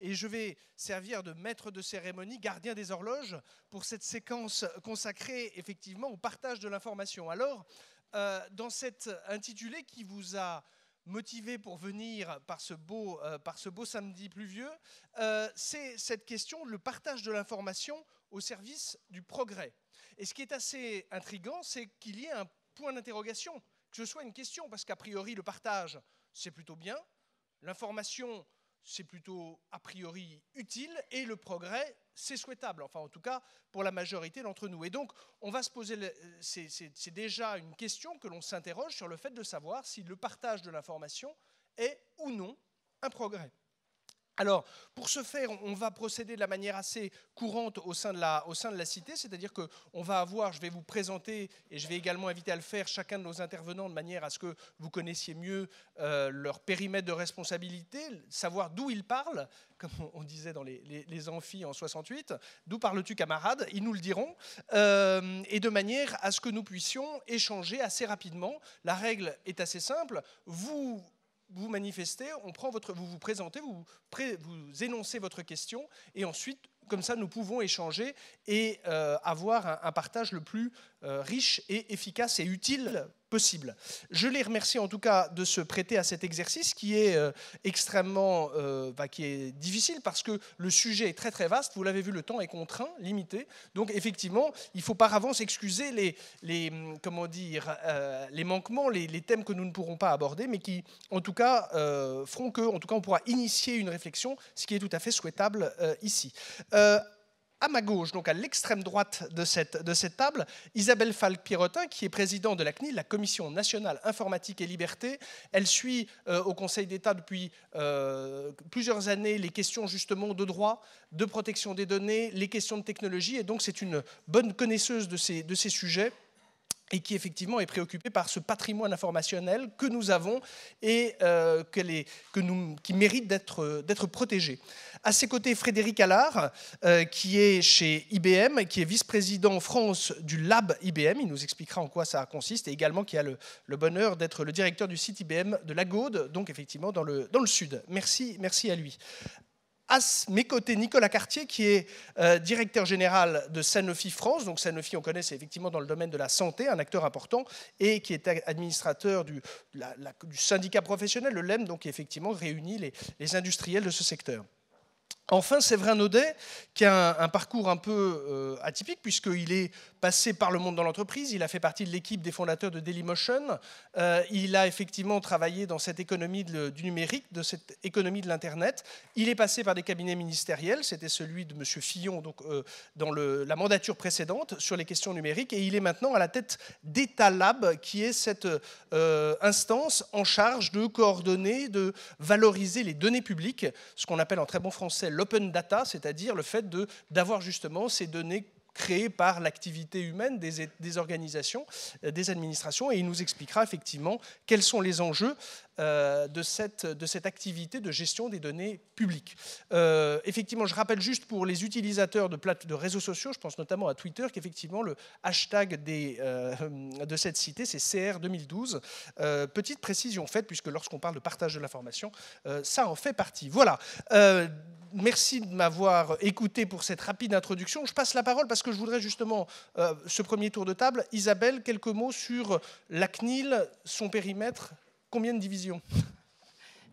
Et je vais servir de maître de cérémonie, gardien des horloges, pour cette séquence consacrée effectivement au partage de l'information. Alors, euh, dans cet intitulé qui vous a motivé pour venir par ce beau, euh, par ce beau samedi pluvieux, euh, c'est cette question, le partage de l'information au service du progrès. Et ce qui est assez intrigant, c'est qu'il y ait un point d'interrogation, que ce soit une question, parce qu'a priori, le partage, c'est plutôt bien. L'information, c'est plutôt a priori utile et le progrès, c'est souhaitable, enfin en tout cas pour la majorité d'entre nous. Et donc, on va se poser, c'est déjà une question que l'on s'interroge sur le fait de savoir si le partage de l'information est ou non un progrès. Alors, pour ce faire, on va procéder de la manière assez courante au sein de la, cité, c'est-à-dire qu'on va avoir, je vais vous présenter, et je vais également inviter à le faire chacun de nos intervenants, de manière à ce que vous connaissiez mieux euh, leur périmètre de responsabilité, savoir d'où ils parlent, comme on disait dans les, amphis en 68, d'où parles-tu camarade, ils nous le diront, euh, et de manière à ce que nous puissions échanger assez rapidement. La règle est assez simple, vous vous manifestez, on prend votre, vous vous présentez, vous, vous énoncez votre question, et ensuite, comme ça, nous pouvons échanger et euh, avoir un, partage le plus euh, riche et efficace et utile possible. Je les remercie en tout cas de se prêter à cet exercice qui est euh, extrêmement euh, bah, qui est difficile parce que le sujet est très très vaste, vous l'avez vu, le temps est contraint, limité. Donc effectivement, il faut par avance excuser les, les, hum, comment dire, les manquements, les, thèmes que nous ne pourrons pas aborder, mais qui en tout cas feront que, en tout cas, on pourra initier une réflexion, ce qui est tout à fait souhaitable ici à ma gauche, donc à l'extrême droite de cette, table, Isabelle falk pierrotin qui est présidente de la CNIL, la Commission nationale informatique et liberté. Elle suit euh, au Conseil d'État depuis euh, plusieurs années les questions justement de droit, de protection des données, les questions de technologie, et donc c'est une bonne connaisseuse de ces sujets et qui effectivement est préoccupé par ce patrimoine informationnel que nous avons et euh, qui mérite d'être protégé. À ses côtés, Frédéric Allard, euh, qui est chez IBM, qui est vice-président France du Lab IBM, il nous expliquera en quoi ça consiste, et également qui a le, bonheur d'être le directeur du site IBM de la Gaude, donc effectivement dans le, dans le sud. Merci, merci à lui à mes côtés Nicolas Cartier, qui est euh, directeur général de Sanofi France. Donc Sanofi, on connaît, c'est effectivement dans le domaine de la santé, un acteur important, et qui est administrateur du, syndicat professionnel, le LEM, donc qui effectivement réunit les industriels de ce secteur. Enfin, Séverin Naudet, qui a un, parcours un peu euh, atypique, puisqu'il est passé par le monde dans l'entreprise, il a fait partie de l'équipe des fondateurs de Dailymotion, euh, il a effectivement travaillé dans cette économie du numérique, de cette économie de l'Internet, il est passé par des cabinets ministériels, c'était celui de M. Fillon donc, euh, dans la mandature précédente sur les questions numériques, et il est maintenant à la tête Lab, qui est cette instance en charge de coordonner, de valoriser les données publiques, ce qu'on appelle en très bon français l'open data, c'est-à-dire le fait d'avoir justement ces données créées par l'activité humaine des, des, organisations, euh, des administrations, et il nous expliquera effectivement quels sont les enjeux euh, de, cette, de cette activité de gestion des données publiques. Euh, effectivement, je rappelle juste pour les utilisateurs de, plate de réseaux sociaux, je pense notamment à Twitter, qu'effectivement le hashtag des, euh, de cette cité, c'est CR2012. petite précision faite, puisque lorsqu'on parle de partage de l'information, ça en fait partie. Voilà merci de m'avoir écouté pour cette rapide introduction. Je passe la parole parce que je voudrais justement, ce premier tour de table, Isabelle, quelques mots sur la CNIL, son périmètre, combien de divisions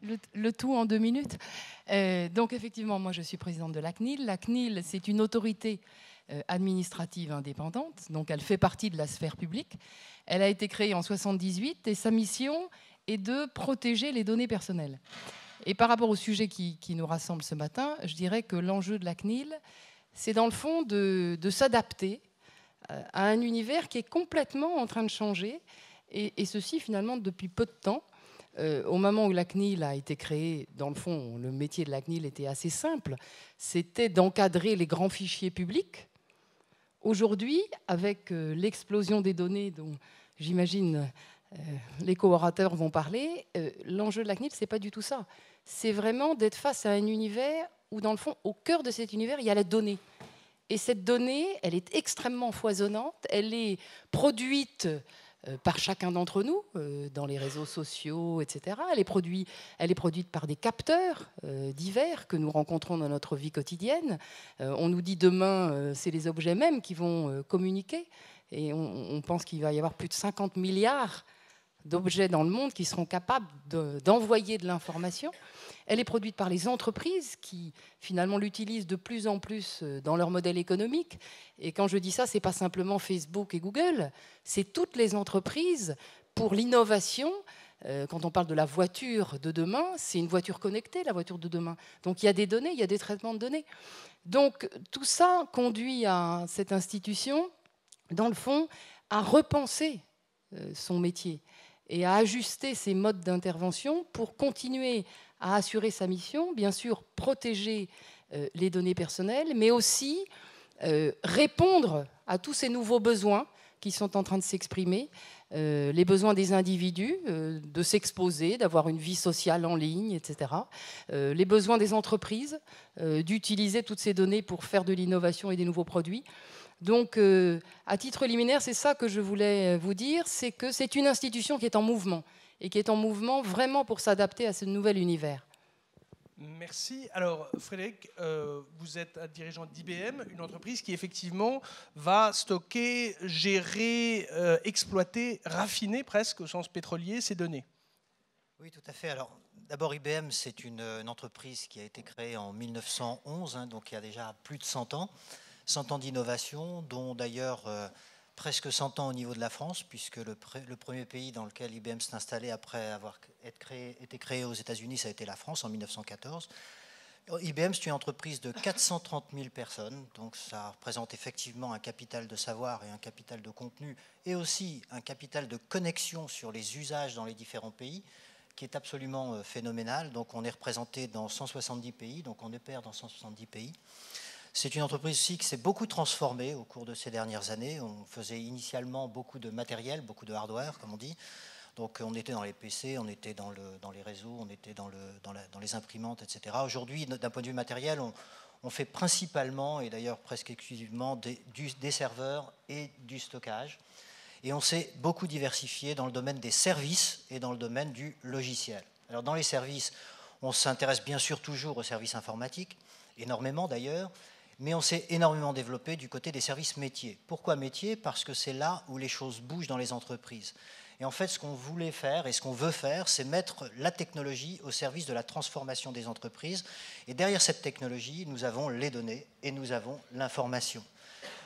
le, tout en deux minutes. Euh, donc effectivement, moi je suis présidente de la CNIL. La CNIL, c'est une autorité euh, administrative indépendante, donc elle fait partie de la sphère publique. Elle a été créée en 78 et sa mission est de protéger les données personnelles. Et par rapport au sujet qui, nous rassemble ce matin, je dirais que l'enjeu de la CNIL, c'est dans le fond de, de s'adapter euh, à un univers qui est complètement en train de changer et, ceci finalement depuis peu de temps. Euh, au moment où la CNIL a été créée, dans le fond, le métier de la CNIL était assez simple. C'était d'encadrer les grands fichiers publics. Aujourd'hui, avec euh, l'explosion des données dont j'imagine euh, les les orateurs vont parler, l'enjeu de la CNIL, c'est pas du tout ça. C'est vraiment d'être face à un univers où, dans le fond, au cœur de cet univers, il y a la donnée. Et cette donnée, elle est extrêmement foisonnante, elle est produite euh, par chacun d'entre nous euh, dans les réseaux sociaux, etc. Elle est, produite, par des capteurs euh, divers que nous rencontrons dans notre vie quotidienne. on nous dit demain, c'est les objets mêmes qui vont communiquer. Et on, on pense qu'il va y avoir plus de 50 milliards d'objets dans le monde qui seront capables d'envoyer de, l'information. Elle est produite par les entreprises qui finalement l'utilisent de plus en plus euh, dans leur modèle économique. Et quand je dis ça, c'est pas simplement Facebook et Google, c'est toutes les entreprises pour l'innovation. Euh, quand on parle de la voiture de demain, c'est une voiture connectée, la voiture de demain. Donc il y a des données, il y a des traitements de données. Donc tout ça conduit à cette institution, dans le fond, à repenser euh, son métier et à ajuster ses modes d'intervention pour continuer à assurer sa mission, bien sûr protéger euh, les données personnelles, mais aussi euh, répondre à tous ces nouveaux besoins qui sont en train de s'exprimer, euh, les besoins des individus de s'exposer, d'avoir une vie sociale en ligne, etc., les besoins des entreprises d'utiliser toutes ces données pour faire de l'innovation et des nouveaux produits. Donc, euh, à titre liminaire, c'est ça que je voulais euh, vous dire, c'est que c'est une institution qui est en mouvement, et qui est en mouvement vraiment pour s'adapter à ce nouvel univers. Merci. Alors, Frédéric, euh, vous êtes dirigeant d'IBM, une entreprise qui effectivement va stocker, gérer, exploiter, raffiner presque au sens pétrolier ces données. Oui, tout à fait. Alors, d'abord, IBM, c'est une, entreprise qui a été créée en 1911, hein, donc il y a déjà plus de 100 ans. 100 ans d'innovation, dont d'ailleurs euh, presque 100 ans au niveau de la France, puisque le, premier pays dans lequel IBM s'est installé après avoir créé, été créé aux États-Unis, ça a été la France en 1914. Euh, IBM, c'est une entreprise de 430 000 personnes, donc ça représente effectivement un capital de savoir et un capital de contenu, et aussi un capital de connexion sur les usages dans les différents pays, qui est absolument euh, phénoménal. Donc on est représenté dans 170 pays, donc on est père dans 170 pays. C'est une entreprise aussi qui s'est beaucoup transformée au cours de ces dernières années. On faisait initialement beaucoup de matériel, beaucoup de hardware, comme on dit. Donc on était dans les PC, on était dans, le, dans les réseaux, on était dans, le, dans, les imprimantes, etc. Aujourd'hui, d'un point de vue matériel, on, fait principalement, et d'ailleurs presque exclusivement, des, serveurs et du stockage. Et on s'est beaucoup diversifié dans le domaine des services et dans le domaine du logiciel. Alors dans les services, on s'intéresse bien sûr toujours aux services informatiques, énormément d'ailleurs, mais on s'est énormément développé du côté des services métiers. Pourquoi métiers Parce que c'est là où les choses bougent dans les entreprises. Et en fait, ce qu'on voulait faire et ce qu'on veut faire, c'est mettre la technologie au service de la transformation des entreprises. Et derrière cette technologie, nous avons les données et nous avons l'information.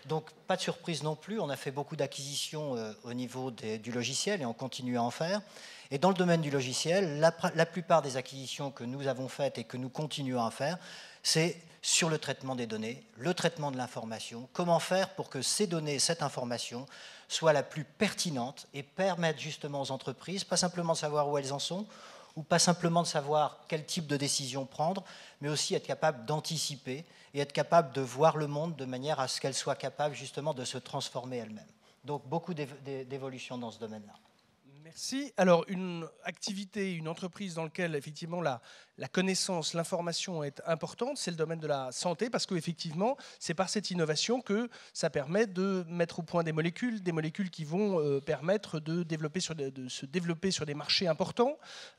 Donc, pas de surprise non plus, on a fait beaucoup d'acquisitions euh, au niveau du logiciel et on continue à en faire. Et dans le domaine du logiciel, la, la plupart des acquisitions que nous avons faites et que nous continuons à faire, c'est sur le traitement des données, le traitement de l'information, comment faire pour que ces données, cette information, soient la plus pertinente et permettent justement aux entreprises, pas simplement de savoir où elles en sont, ou pas simplement de savoir quel type de décision prendre, mais aussi être capable d'anticiper et être capable de voir le monde de manière à ce qu'elles soient capables justement de se transformer elles-mêmes. Donc beaucoup d'évolutions dans ce domaine-là. Merci. Alors, une activité, une entreprise dans laquelle, effectivement, la, connaissance, l'information est importante, c'est le domaine de la santé, parce qu'effectivement, c'est par cette innovation que ça permet de mettre au point des molécules, des molécules qui vont euh, permettre de, se développer sur des marchés importants.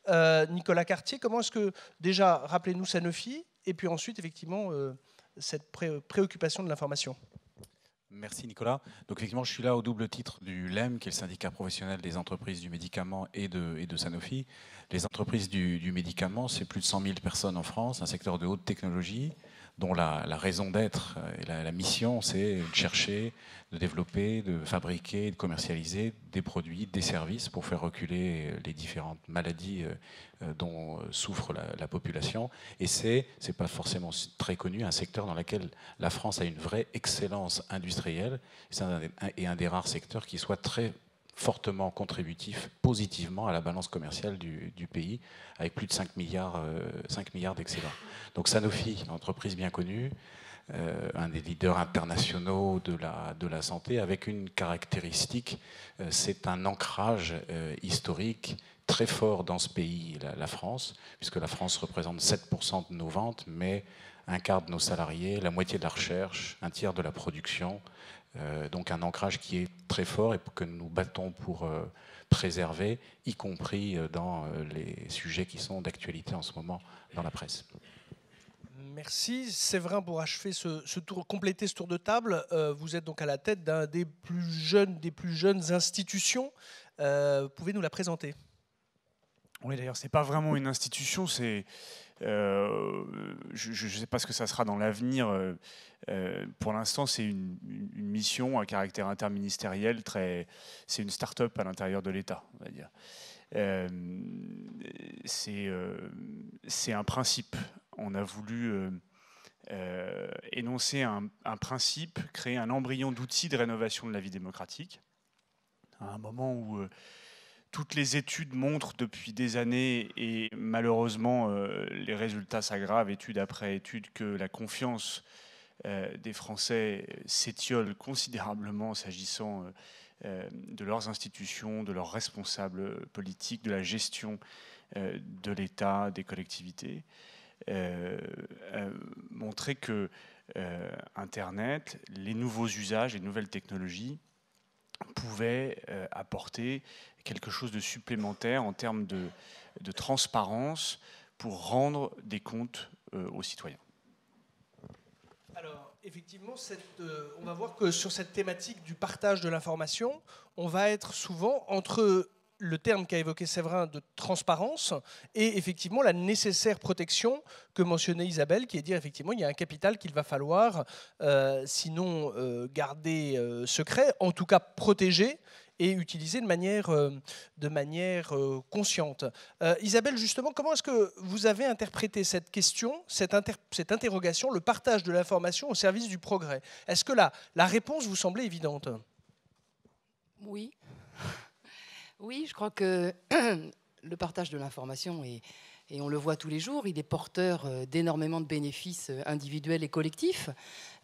Euh, Nicolas Cartier, comment est-ce que, déjà, rappelez-nous Sanofi, et puis ensuite, effectivement, euh, cette préoccupation de l'information Merci Nicolas. Donc effectivement, je suis là au double titre du LEM, qui est le syndicat professionnel des entreprises du médicament et de, Sanofi. Les entreprises du médicament, c'est plus de 100 000 personnes en France, un secteur de haute technologie, dont la, raison d'être euh, et la, mission, c'est de chercher, de développer, de fabriquer, de commercialiser des produits, des services pour faire reculer euh, les différentes maladies euh, dont souffre la, population. Et c'est, c'est pas forcément très connu, un secteur dans lequel la France a une vraie excellence industrielle. et un des rares secteurs qui soit très fortement contributif positivement à la balance commerciale du, pays, avec plus de 5 milliards, euh, milliards d'excédents. Donc Sanofi, entreprise bien connue, euh, un des leaders internationaux de la, de la santé, avec une caractéristique, euh, c'est un ancrage historique très fort dans ce pays, la, la France, puisque la France représente 7% de nos ventes, mais un quart de nos salariés, la moitié de la recherche, un tiers de la production, euh, donc un ancrage qui est très fort et que nous battons pour euh, préserver, y compris euh, dans les sujets qui sont d'actualité en ce moment dans la presse. Merci. Séverin, pour achever ce, ce, tour, compléter ce tour de table, vous êtes donc à la tête d'un des plus jeunes, des plus jeunes institutions. Euh, Pouvez-nous la présenter Oui, d'ailleurs, ce n'est pas vraiment une institution, c'est euh, je ne sais pas ce que ça sera dans l'avenir. Euh, euh, pour l'instant, c'est une, mission à caractère interministériel. Très, c'est une start-up à l'intérieur de l'État, va dire. c'est un principe. On a voulu énoncer un, un principe, créer un embryon d'outil de rénovation de la vie démocratique. À un moment où toutes les études montrent depuis des années, et malheureusement euh, les résultats s'aggravent étude après étude, que la confiance euh, des Français euh, s'étiole considérablement s'agissant de leurs institutions, de leurs responsables politiques, de la gestion de l'État, des collectivités. montrer que Internet, les nouveaux usages, les nouvelles technologies pouvaient apporter quelque chose de supplémentaire en termes de, transparence pour rendre des comptes euh, aux citoyens. Alors, effectivement, euh, on va voir que sur cette thématique du partage de l'information, on va être souvent entre le terme qu'a évoqué Séverin de transparence et effectivement la nécessaire protection que mentionnait Isabelle, qui est dire effectivement il y a un capital qu'il va falloir, euh, sinon garder secret, en tout cas protéger et utilisée de manière, euh, de manière euh, consciente. Euh, Isabelle, justement, comment est-ce que vous avez interprété cette question, cette, cette interrogation, le partage de l'information au service du progrès Est-ce que là, la réponse vous semblait évidente Oui. Oui, je crois que le partage de l'information est et on le voit tous les jours, il est porteur euh, d'énormément de bénéfices euh, individuels et collectifs.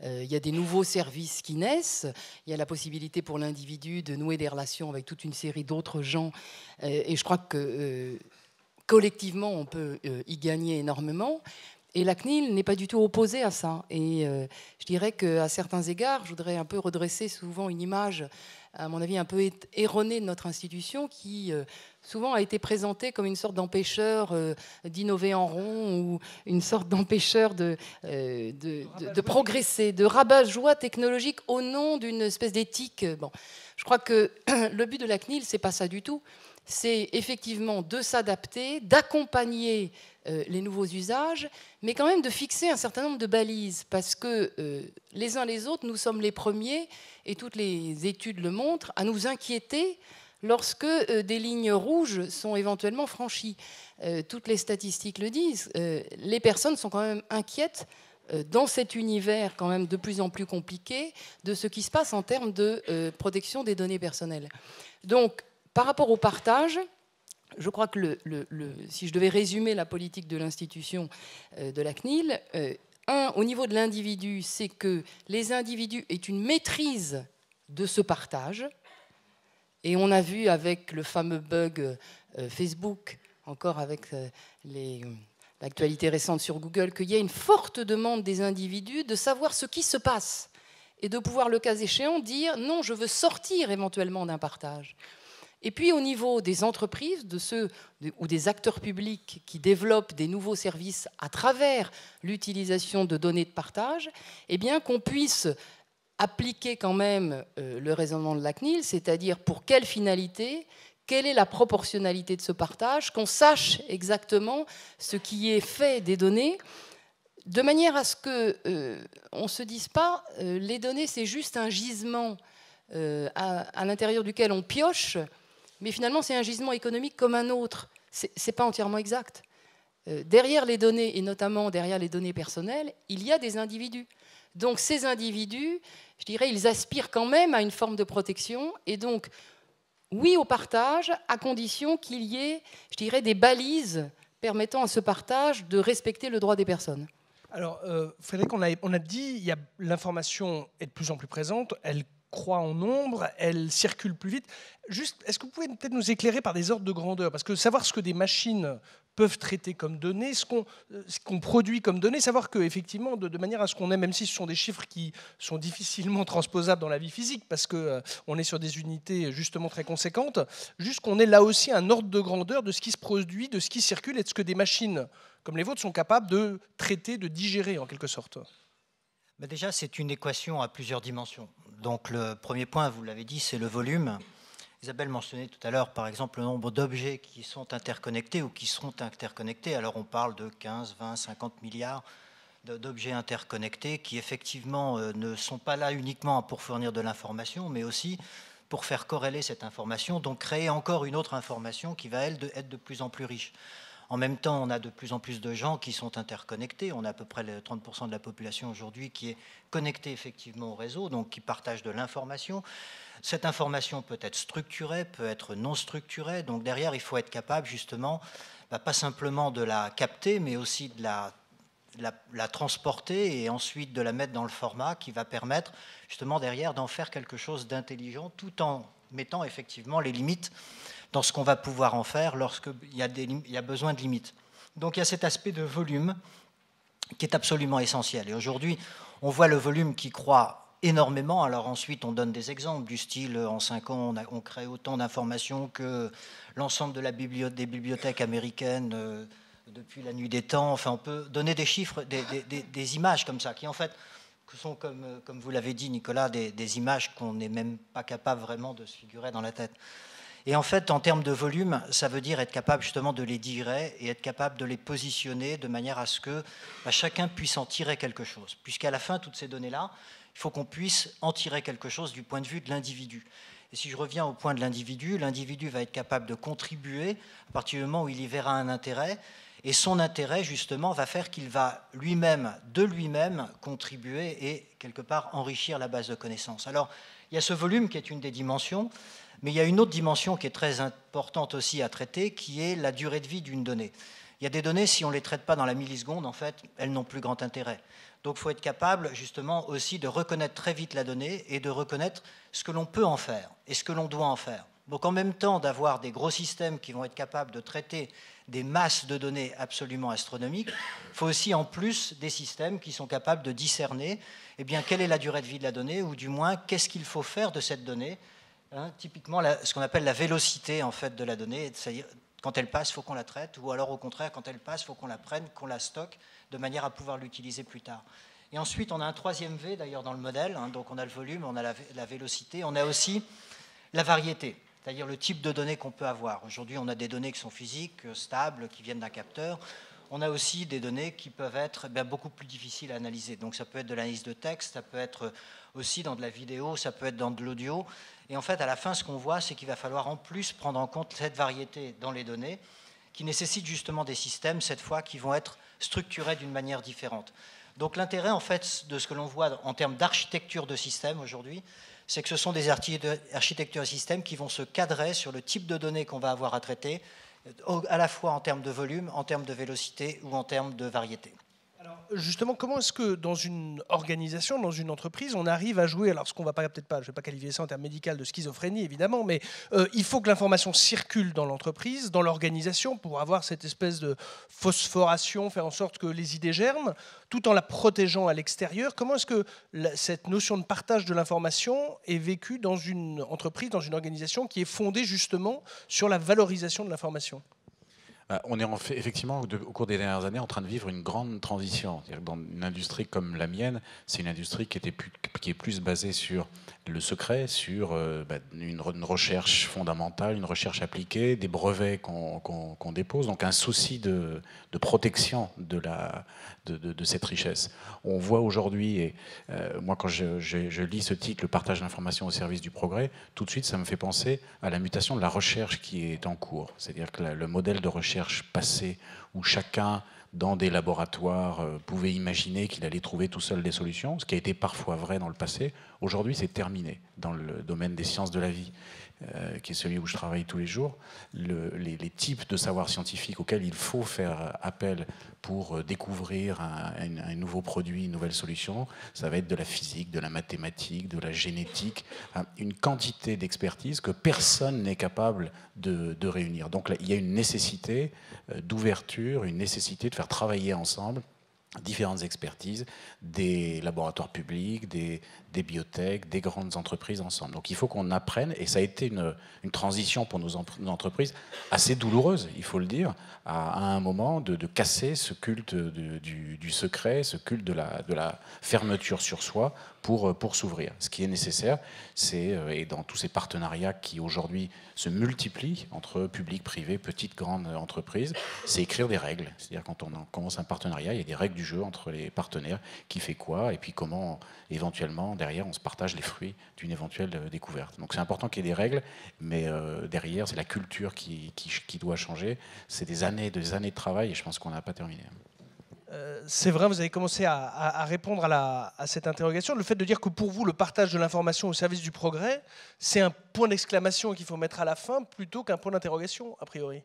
Euh, il y a des nouveaux services qui naissent, il y a la possibilité pour l'individu de nouer des relations avec toute une série d'autres gens, et je crois que collectivement, on peut y gagner énormément. Et la CNIL n'est pas du tout opposée à ça. Et je dirais qu'à certains égards, je voudrais un peu redresser souvent une image à mon avis, un peu erronée de notre institution qui euh, souvent a été présentée comme une sorte d'empêcheur euh, d'innover en rond ou une sorte d'empêcheur de, euh, progresser, de rabat-joie technologique au nom d'une espèce d'éthique. Bon, je crois que le but de la CNIL, c'est pas ça du tout c'est effectivement de s'adapter, d'accompagner euh, les nouveaux usages, mais quand même de fixer un certain nombre de balises, parce que euh, les uns les autres, nous sommes les premiers, et toutes les études le montrent, à nous inquiéter lorsque euh, des lignes rouges sont éventuellement franchies. toutes les statistiques le disent, les personnes sont quand même inquiètes dans cet univers quand même de plus en plus compliqué de ce qui se passe en termes de protection des données personnelles. Donc par rapport au partage, je crois que si je devais résumer la politique de l'institution euh, de la CNIL, euh, un, au niveau de l'individu, c'est que les individus aient une maîtrise de ce partage. Et on a vu avec le fameux bug euh, Facebook, encore avec l'actualité récente sur Google, qu'il y a une forte demande des individus de savoir ce qui se passe et de pouvoir, le cas échéant, dire non, je veux sortir éventuellement d'un partage. Et puis au niveau des entreprises, de ceux ou des acteurs publics qui développent des nouveaux services à travers l'utilisation de données de partage, eh bien qu'on puisse appliquer quand même euh, le raisonnement de la CNIL, c'est-à-dire pour quelle finalité, quelle est la proportionnalité de ce partage, qu'on sache exactement ce qui est fait des données, de manière à ce que ne euh, on se dise pas euh, les données c'est juste un gisement à l'intérieur duquel on pioche mais finalement c'est un gisement économique comme un autre. Ce n'est pas entièrement exact. Euh, derrière les données, et notamment derrière les données personnelles, il y a des individus. Donc ces individus, je dirais, ils aspirent quand même à une forme de protection, et donc oui au partage, à condition qu'il y ait, je dirais, des balises permettant à ce partage de respecter le droit des personnes. Alors, euh, Frédéric, on a, on a dit, il l'information est de plus en plus présente, elle croît en nombre, elles circulent plus vite. Juste, est-ce que vous pouvez peut-être nous éclairer par des ordres de grandeur Parce que savoir ce que des machines peuvent traiter comme données, ce qu'on euh, produit comme données, savoir que de, manière à ce qu'on ait, même si ce sont des chiffres qui sont difficilement transposables dans la vie physique, parce que euh, on est sur des unités euh, justement très conséquentes, juste qu'on ait là aussi un ordre de grandeur de ce qui se produit, de ce qui circule et de ce que des machines comme les vôtres sont capables de traiter, de digérer en quelque sorte. Bah, déjà, c'est une équation à plusieurs dimensions. Donc le premier point, vous l'avez dit, c'est le volume. Isabelle mentionnait tout à l'heure, par exemple, le nombre d'objets qui sont interconnectés ou qui seront interconnectés. Alors on parle de 15, 20, 50 milliards d'objets interconnectés qui effectivement euh, ne sont pas là uniquement pour fournir de l'information, mais aussi pour faire corréler cette information, donc créer encore une autre information qui va, elle, être de plus en plus riche. En même temps, on a de plus en plus de gens qui sont interconnectés. On a à peu près 30% de la population aujourd'hui qui est connectée effectivement au réseau, donc qui partage de l'information. Cette information peut être structurée, peut être non structurée. Donc derrière, il faut être capable justement, bah, pas simplement de la capter, mais aussi de la, transporter et ensuite de la mettre dans le format qui va permettre justement derrière d'en faire quelque chose d'intelligent tout en mettant effectivement les limites dans ce qu'on va pouvoir en faire lorsqu'il y, a il y a besoin de limites. Donc il y a cet aspect de volume qui est absolument essentiel. Et aujourd'hui, on voit le volume qui croît énormément. Alors ensuite, on donne des exemples du style, en 5 ans, on, crée autant d'informations que l'ensemble de la des bibliothèques américaines euh, depuis la nuit des temps. Enfin, on peut donner des chiffres, des, images comme ça, qui en fait sont, comme, comme vous l'avez dit, Nicolas, des, des images qu'on n'est même pas capable vraiment de se figurer dans la tête. Et en fait, en termes de volume, ça veut dire être capable justement de les digérer et être capable de les positionner de manière à ce que bah, chacun puisse en tirer quelque chose. Puisqu'à la fin, toutes ces données-là, il faut qu'on puisse en tirer quelque chose du point de vue de l'individu. Et si je reviens au point de l'individu, l'individu va être capable de contribuer à partir du moment où il y verra un intérêt et son intérêt, justement, va faire qu'il va lui-même, de lui-même, contribuer et, quelque part, enrichir la base de connaissances. Alors, il y a ce volume qui est une des dimensions, mais il y a une autre dimension qui est très importante aussi à traiter, qui est la durée de vie d'une donnée. Il y a des données, si on ne les traite pas dans la milliseconde, en fait, elles n'ont plus grand intérêt. Donc il faut être capable justement aussi de reconnaître très vite la donnée et de reconnaître ce que l'on peut en faire et ce que l'on doit en faire. Donc en même temps d'avoir des gros systèmes qui vont être capables de traiter des masses de données absolument astronomiques, il faut aussi en plus des systèmes qui sont capables de discerner eh bien, quelle est la durée de vie de la donnée, ou du moins qu'est-ce qu'il faut faire de cette donnée. Hein, typiquement ce qu'on appelle la vélocité en fait, de la donnée, c'est-à-dire quand elle passe, il faut qu'on la traite, ou alors au contraire, quand elle passe, il faut qu'on la prenne, qu'on la stocke, de manière à pouvoir l'utiliser plus tard. Et ensuite, on a un troisième V d'ailleurs dans le modèle, hein. donc on a le volume, on a la vélocité, on a aussi la variété c'est-à-dire le type de données qu'on peut avoir. Aujourd'hui, on a des données qui sont physiques, euh, stables, qui viennent d'un capteur. On a aussi des données qui peuvent être eh beaucoup plus difficiles à analyser. Donc ça peut être de l'analyse de texte, ça peut être euh, aussi dans de la vidéo, ça peut être dans de l'audio. Et en fait, à la fin, ce qu'on voit, c'est qu'il va falloir en plus prendre en compte cette variété dans les données qui nécessite justement des systèmes, cette fois, qui vont être structurés d'une manière différente. Donc l'intérêt, en fait, de ce que l'on voit en termes d'architecture de système aujourd'hui, c'est que ce sont des architectures systèmes qui vont se cadrer sur le type de données qu'on va avoir à traiter, à la fois en termes de volume, en termes de vélocité ou en termes de variété justement, comment est-ce que dans une organisation, dans une entreprise, on arrive à jouer Alors ce qu'on va peut-être pas, je vais pas qualifier ça en termes médicaux de schizophrénie évidemment, mais euh, il faut que l'information circule dans l'entreprise, dans l'organisation, pour avoir cette espèce de phosphoration, faire en sorte que les idées germent, tout en la protégeant à l'extérieur. Comment est-ce que cette notion de partage de l'information est vécue dans une entreprise, dans une organisation qui est fondée justement sur la valorisation de l'information bah, on est effectivement, au cours des dernières années, en train de vivre une grande transition. Dans une industrie comme la mienne, c'est une industrie qui, était plus, qui, est plus basée sur le secret, sur euh, bah, une, recherche fondamentale, une recherche appliquée, des brevets qu'on dépose, donc un souci de, de protection de la, de, cette richesse. On voit aujourd'hui, et euh, moi quand je, lis ce titre, le partage d'informations au service du progrès, tout de suite ça me fait penser à la mutation de la recherche qui est en cours. C'est-à-dire que le modèle de recherche passé où chacun dans des laboratoires euh, pouvait imaginer qu'il allait trouver tout seul des solutions, ce qui a été parfois vrai dans le passé, aujourd'hui c'est terminé dans le domaine des sciences de la vie. Euh, qui est celui où je travaille tous les jours, les, types de savoir scientifiques auxquels il faut faire euh, appel pour euh, découvrir un, nouveau produit, une nouvelle solution, ça va être de la physique, de la mathématique, de la génétique, hein, une quantité d'expertise que personne n'est capable de, réunir. Donc il y a une nécessité d'ouverture, une nécessité de faire travailler ensemble différentes expertises des laboratoires publics, des, des, biotech, des grandes entreprises ensemble. Donc il faut qu'on apprenne, et ça a été une, transition pour nos, entreprises assez douloureuse, il faut le dire, à, un moment de, casser ce culte du, secret, ce culte de la, de la fermeture sur soi pour, pour s'ouvrir. Ce qui est nécessaire, c'est, euh, et dans tous ces partenariats qui aujourd'hui se multiplient entre public, privé, petites, grandes entreprises, c'est écrire des règles. C'est-à-dire quand on commence un partenariat, il y a des règles du jeu entre les partenaires, qui fait quoi, et puis comment éventuellement derrière on se partage les fruits d'une éventuelle euh, découverte. Donc c'est important qu'il y ait des règles, mais euh, derrière c'est la culture qui, qui, doit changer. C'est des années, des années de travail, et je pense qu'on n'a pas terminé euh, c'est vrai, vous avez commencé à, répondre à, la, à, cette interrogation. Le fait de dire que pour vous, le partage de l'information au service du progrès, c'est un point d'exclamation qu'il faut mettre à la fin plutôt qu'un point d'interrogation, a priori.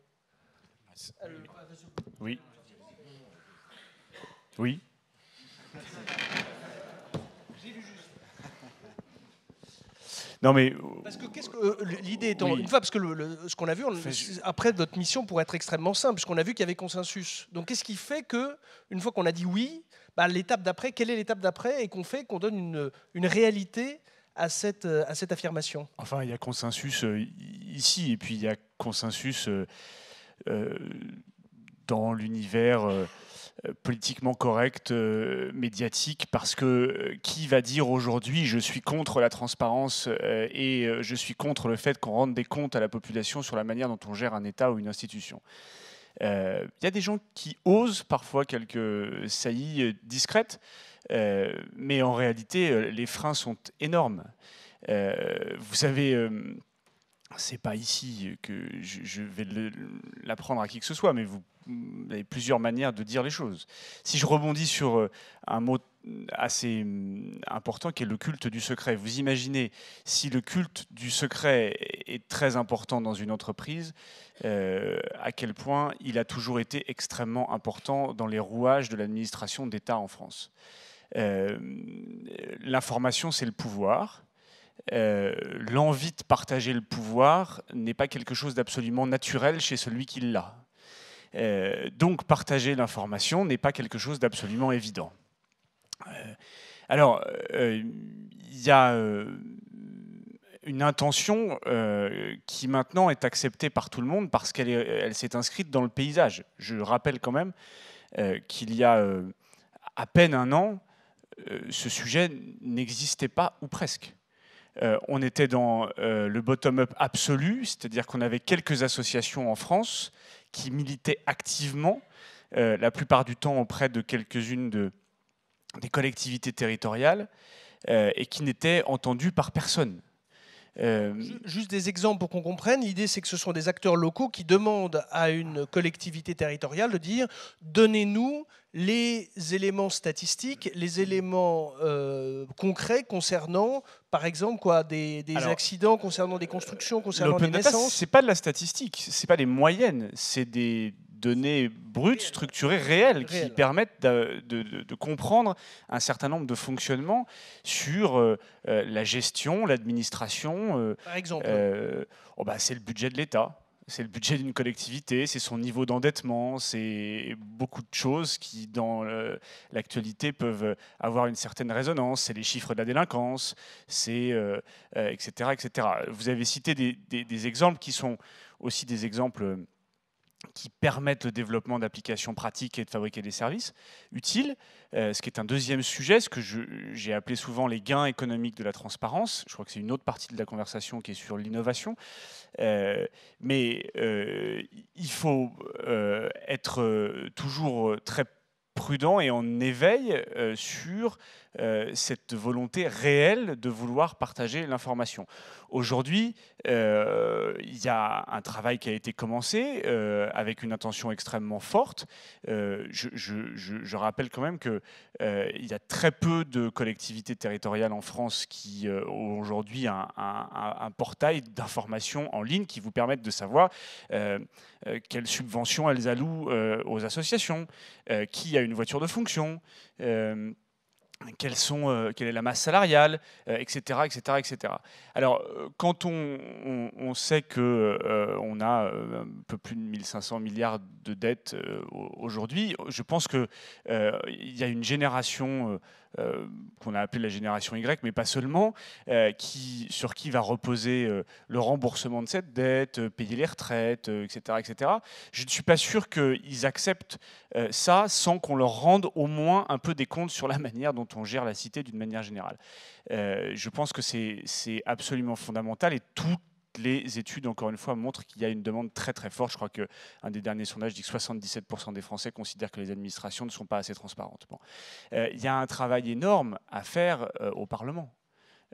Oui. Oui. Non mais euh, parce que, que euh, l'idée étant une fois parce que ce qu'on a vu après notre mission pourrait être extrêmement simple puisqu'on a vu qu'il y avait consensus. Donc qu'est-ce qui fait que une fois qu'on a dit oui, bah, l'étape d'après quelle est l'étape d'après et qu'on fait qu'on donne une, réalité à cette, affirmation Enfin, il y a consensus euh, ici, et puis il y a consensus dans l'univers euh, politiquement correcte, euh, médiatique, parce que euh, qui va dire aujourd'hui je suis contre la transparence et je suis contre le fait qu'on rende des comptes à la population sur la manière dont on gère un État ou une institution Il y a des gens qui osent parfois quelques saillies discrètes, mais en réalité les freins sont énormes. vous savez c'est pas ici que je, vais l'apprendre à qui que ce soit, mais vous avez plusieurs manières de dire les choses. Si je rebondis sur euh, un mot assez mm, important qui est le culte du secret, vous imaginez si le culte du secret est très important dans une entreprise, euh, à quel point il a toujours été extrêmement important dans les rouages de l'administration d'État en France. Euh, l'information, c'est le pouvoir. Euh, l'envie de partager le pouvoir n'est pas quelque chose d'absolument naturel chez celui qui l'a. Euh, donc partager l'information n'est pas quelque chose d'absolument évident. Euh, alors, il y a une intention qui maintenant est acceptée par tout le monde parce qu'elle s'est inscrite dans le paysage. Je rappelle quand même qu'il y a à peine un an, ce sujet n'existait pas ou presque. Euh, on était dans euh, le bottom-up absolu, c'est-à-dire qu'on avait quelques associations en France qui militaient activement, euh, la plupart du temps auprès de quelques-unes des collectivités territoriales, et qui n'étaient entendues par personne. Euh, juste des exemples pour qu'on comprenne. L'idée, c'est que ce sont des acteurs locaux qui demandent à une collectivité territoriale de dire donnez-nous les éléments statistiques, les éléments euh, concrets concernant, par exemple, quoi, des, accidents, concernant des constructions, concernant des naissances. C'est pas de la statistique, c'est pas des moyennes, c'est des données brutes, structurées, réelles, qui permettent de, comprendre un certain nombre de fonctionnements sur euh, euh, la gestion, l'administration. Euh, Par exemple oh bah, C'est le budget de l'État. C'est le budget d'une collectivité, c'est son niveau d'endettement, c'est beaucoup de choses qui, dans l'actualité, peuvent avoir une certaine résonance. C'est les chiffres de la délinquance, c'est etc., etc. Vous avez cité des, des exemples qui sont aussi des exemples qui permettent le développement d'applications pratiques et de fabriquer des services utiles, euh, ce qui est un deuxième sujet, ce que j'ai appelé souvent les gains économiques de la transparence. Je crois que c'est une autre partie de la conversation qui est sur l'innovation. Euh, mais euh, il faut être toujours très prudent et en éveil sur euh, cette volonté réelle de vouloir partager l'information. Aujourd'hui, euh, il y a un travail qui a été commencé euh, avec une intention extrêmement forte. Je, rappelle quand même qu'il il y a très peu de collectivités territoriales en France qui ont aujourd'hui un, portail d'information en ligne qui vous permettent de savoir quelles subventions elles allouent aux associations, qui a une voiture de fonction. Euh, quelle est la masse salariale, etc., etc., etc. Alors, euh, quand on, sait qu'on euh, a un peu plus de 1500 milliards de dettes aujourd'hui, je pense qu'il y a une génération euh, qu'on a appelé la génération Y, mais pas seulement, euh, qui, sur qui va reposer euh, le remboursement de cette dette, payer les retraites, etc., etc. Je ne suis pas sûr qu'ils acceptent ça sans qu'on leur rende au moins un peu des comptes sur la manière dont on gère la cité d'une manière générale. je pense que c'est absolument fondamental et tout les études, encore une fois, montrent qu'il y a une demande très très forte. Je crois qu'un des derniers sondages dit que 77% des Français considèrent que les administrations ne sont pas assez transparentes. Euh, il y a un travail énorme à faire euh, au Parlement.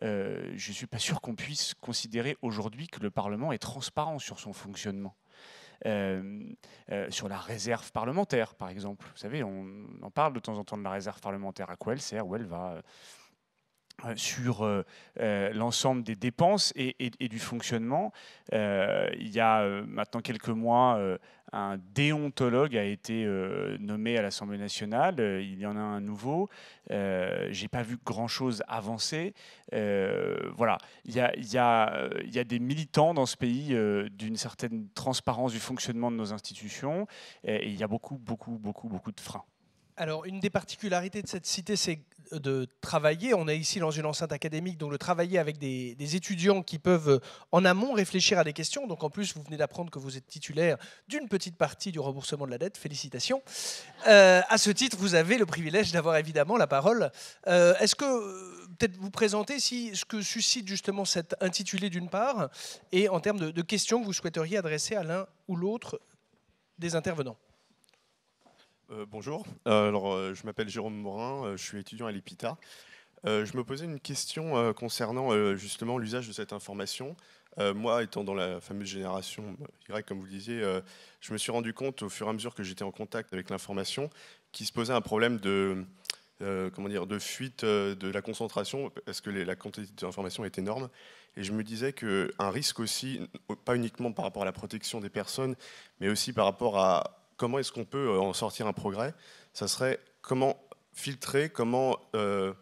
Euh, je ne suis pas sûr qu'on puisse considérer aujourd'hui que le Parlement est transparent sur son fonctionnement. sur la réserve parlementaire, par exemple. Vous savez, on en parle de temps en temps de la réserve parlementaire, à quoi elle sert, où elle va sur euh, euh, l'ensemble des dépenses et, du fonctionnement. Euh, il y a maintenant quelques mois, un déontologue a été nommé à l'Assemblée nationale. Il y en a un nouveau. J'ai pas vu grand-chose avancer. voilà, il y, a, il, des militants dans ce pays d'une certaine transparence du fonctionnement de nos institutions, et, et il y a beaucoup, beaucoup, beaucoup, beaucoup de freins. Alors, une des particularités de cette cité, c'est de travailler, on est ici dans une enceinte académique, donc de travailler avec des, étudiants qui peuvent en amont réfléchir à des questions. Donc en plus, vous venez d'apprendre que vous êtes titulaire d'une petite partie du remboursement de la dette. Félicitations. Euh, à ce titre, vous avez le privilège d'avoir évidemment la parole. Euh, est-ce que peut-être vous présenter si, ce que suscite justement cet intitulé d'une part, et en termes de questions que vous souhaiteriez adresser à l'un ou l'autre des intervenants euh, bonjour, euh, alors, euh, je m'appelle Jérôme Morin, je suis étudiant à l'EPITA. je me posais une question concernant justement l'usage de cette information. moi, étant dans la fameuse génération Y, comme vous le disiez, je me suis rendu compte au fur et à mesure que j'étais en contact avec l'information qu'il se posait un problème de, comment dire, de fuite de la concentration, parce que la quantité d'informations est énorme. Et je me disais qu'un risque aussi, pas uniquement par rapport à la protection des personnes, mais aussi par rapport à, comment est-ce qu'on peut euh, en sortir un progrès Ça serait comment filtrer, comment euh,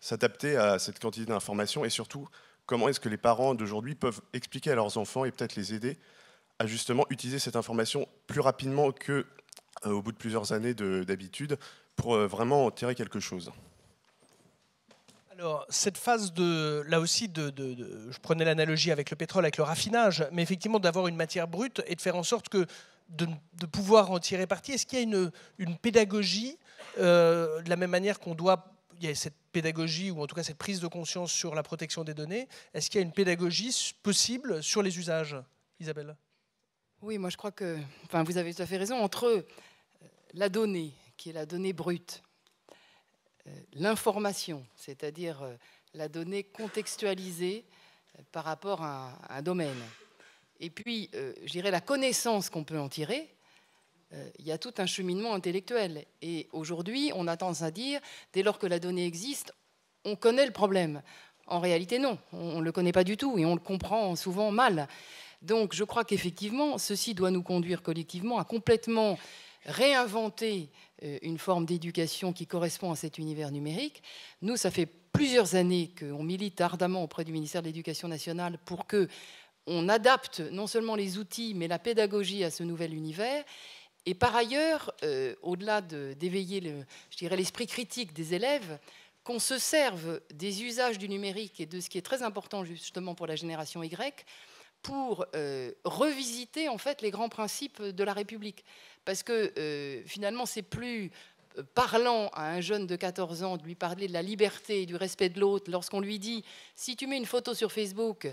s'adapter à cette quantité d'informations et surtout comment est-ce que les parents d'aujourd'hui peuvent expliquer à leurs enfants et peut-être les aider à justement utiliser cette information plus rapidement que euh, au bout de plusieurs années d'habitude pour vraiment tirer quelque chose. Alors, cette phase de, là aussi, de je prenais l'analogie avec le pétrole, avec le raffinage, mais effectivement d'avoir une matière brute et de faire en sorte que de, pouvoir en tirer parti Est-ce qu'il y a une, pédagogie, euh, de la même manière qu'on doit, il y a cette pédagogie, ou en tout cas cette prise de conscience sur la protection des données, est-ce qu'il y a une pédagogie possible sur les usages Isabelle Oui, moi je crois que, enfin vous avez tout à fait raison, entre euh, la donnée, qui est la donnée brute, euh, l'information, c'est-à-dire la donnée contextualisée par rapport à un domaine, et puis, euh, je dirais, la connaissance qu'on peut en tirer, euh, il y a tout un cheminement intellectuel. Et aujourd'hui, on a tendance à dire, dès lors que la donnée existe, on connaît le problème. En réalité, non, on ne le connaît pas du tout et on le comprend souvent mal. Donc, je crois qu'effectivement, ceci doit nous conduire collectivement à complètement réinventer euh, une forme d'éducation qui correspond à cet univers numérique. Nous, ça fait plusieurs années qu'on milite ardemment auprès du ministère de l'Éducation nationale pour que on adapte non seulement les outils, mais la pédagogie à ce nouvel univers. Et par ailleurs, euh, au-delà d'éveiller, l'esprit critique des élèves, qu'on se serve des usages du numérique et de ce qui est très important justement pour la génération Y pour euh, revisiter en fait les grands principes de la République. Parce que euh, finalement, c'est plus parlant à un jeune de 14 ans de lui parler de la liberté et du respect de l'autre lorsqu'on lui dit si tu mets une photo sur Facebook,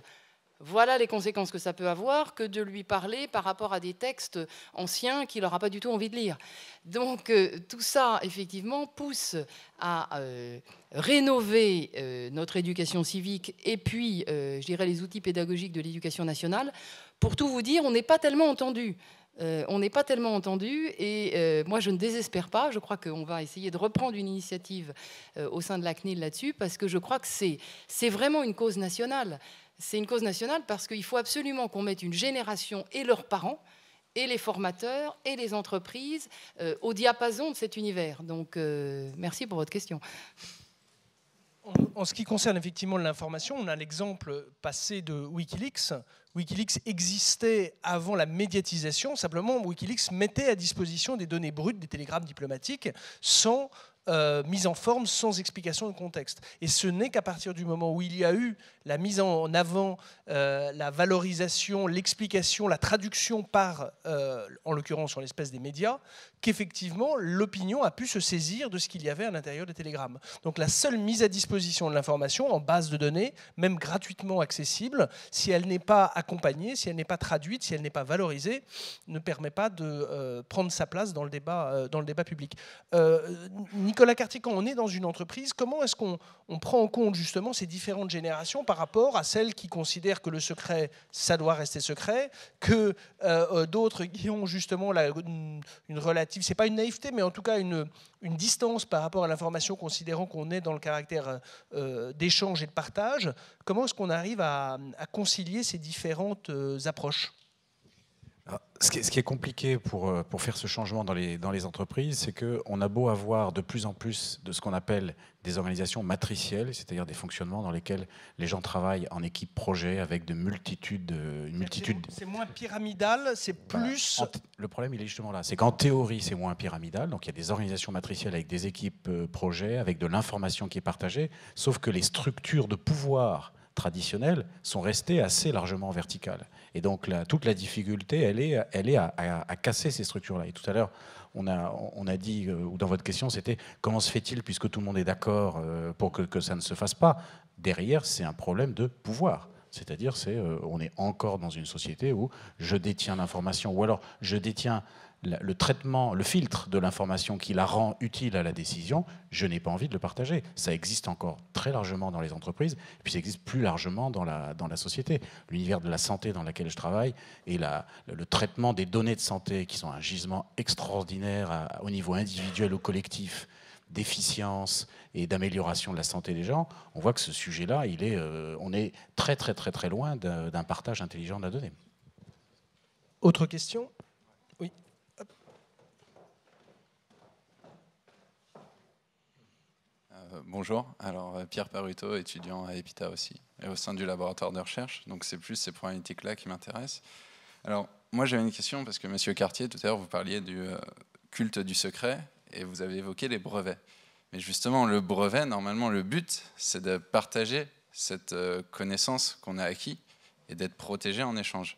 voilà les conséquences que ça peut avoir que de lui parler par rapport à des textes anciens qu'il n'aura pas du tout envie de lire. Donc euh, tout ça, effectivement, pousse à euh, rénover euh, notre éducation civique et puis, je dirais, les outils pédagogiques de l'éducation nationale. Pour tout vous dire, on n'est pas tellement entendu. Euh, on n'est pas tellement entendu et euh, moi je ne désespère pas. Je crois qu'on va essayer de reprendre une initiative euh, au sein de la CNIL là-dessus parce que je crois que c'est vraiment une cause nationale. C'est une cause nationale parce qu'il faut absolument qu'on mette une génération et leurs parents et les formateurs et les entreprises au diapason de cet univers. Donc merci pour votre question en ce qui concerne effectivement l'information, on a l'exemple passé de Wikileaks. Wikileaks existait avant la médiatisation, simplement Wikileaks mettait à disposition des données brutes des télégrammes diplomatiques sans euh, mise en forme sans explication de contexte. Et ce n'est qu'à partir du moment où il y a eu la mise en avant, euh, la valorisation, l'explication, la traduction par, euh, en l'occurrence en l'espèce des médias, qu'effectivement l'opinion a pu se saisir de ce qu'il y avait à l'intérieur des télégrammes. Donc la seule mise à disposition de l'information en base de données, même gratuitement accessible, si elle n'est pas accompagnée, si elle n'est pas traduite, si elle n'est pas valorisée, ne permet pas de prendre sa place dans le débat, dans le débat public. Nicolas Cartier, quand on est dans une entreprise, comment est-ce qu'on prend en compte justement ces différentes générations par rapport à celles qui considèrent que le secret, ça doit rester secret, que euh, euh, d'autres qui ont justement une, relative, c'est pas une naïveté, mais en tout cas une, distance par rapport à l'information, considérant qu'on est dans le caractère euh, d'échange et de partage. Comment est-ce qu'on arrive à concilier ces différentes approches ce qui, est, compliqué pour, euh, pour faire ce changement dans les, entreprises, c'est qu'on a beau avoir de plus en plus de ce qu'on appelle des organisations matricielles, c'est-à-dire des fonctionnements dans lesquels les gens travaillent en équipe projet avec de multitudes, euh, une multitude. C'est moins pyramidal, c'est plus. Le problème, il est justement là. C'est qu'en théorie, c'est moins pyramidal. Donc il y a des organisations matricielles avec des équipes euh, projet, avec de l'information qui est partagée. Sauf que les structures de pouvoir traditionnelles sont restées assez largement verticales. Et donc toute la difficulté, elle est, elle est à, casser ces structures-là. Et tout à l'heure, on a, on a dit, euh, ou dans votre question, c'était comment se fait-il, puisque tout le monde est d'accord, euh, pour que, ça ne se fasse pas Derrière, c'est un problème de pouvoir. C'est-à-dire, c'est, euh, on est encore dans une société où je détiens l'information, ou alors je détiens le traitement, le filtre de l'information qui la rend utile à la décision, je n'ai pas envie de le partager. Ça existe encore très largement dans les entreprises, et puis ça existe plus largement dans la, dans la société. L'univers de la santé dans laquelle je travaille et la, le traitement des données de santé, qui sont un gisement extraordinaire au niveau individuel ou collectif, d'efficience et d'amélioration de la santé des gens, on voit que ce sujet-là, il est, euh, on est très très très très loin d'un partage intelligent de la donnée. Autre question Euh, bonjour, alors euh, Pierre Paruto, étudiant à EPITA aussi, et au sein du laboratoire de recherche, donc c'est plus ces problématiques-là qui m'intéressent. Alors, moi j'avais une question, parce que Monsieur Cartier, tout à l'heure, vous parliez du euh, culte du secret, et vous avez évoqué les brevets. Mais justement, le brevet, normalement, le but, c'est de partager cette connaissance qu'on a acquis et d'être protégé en échange.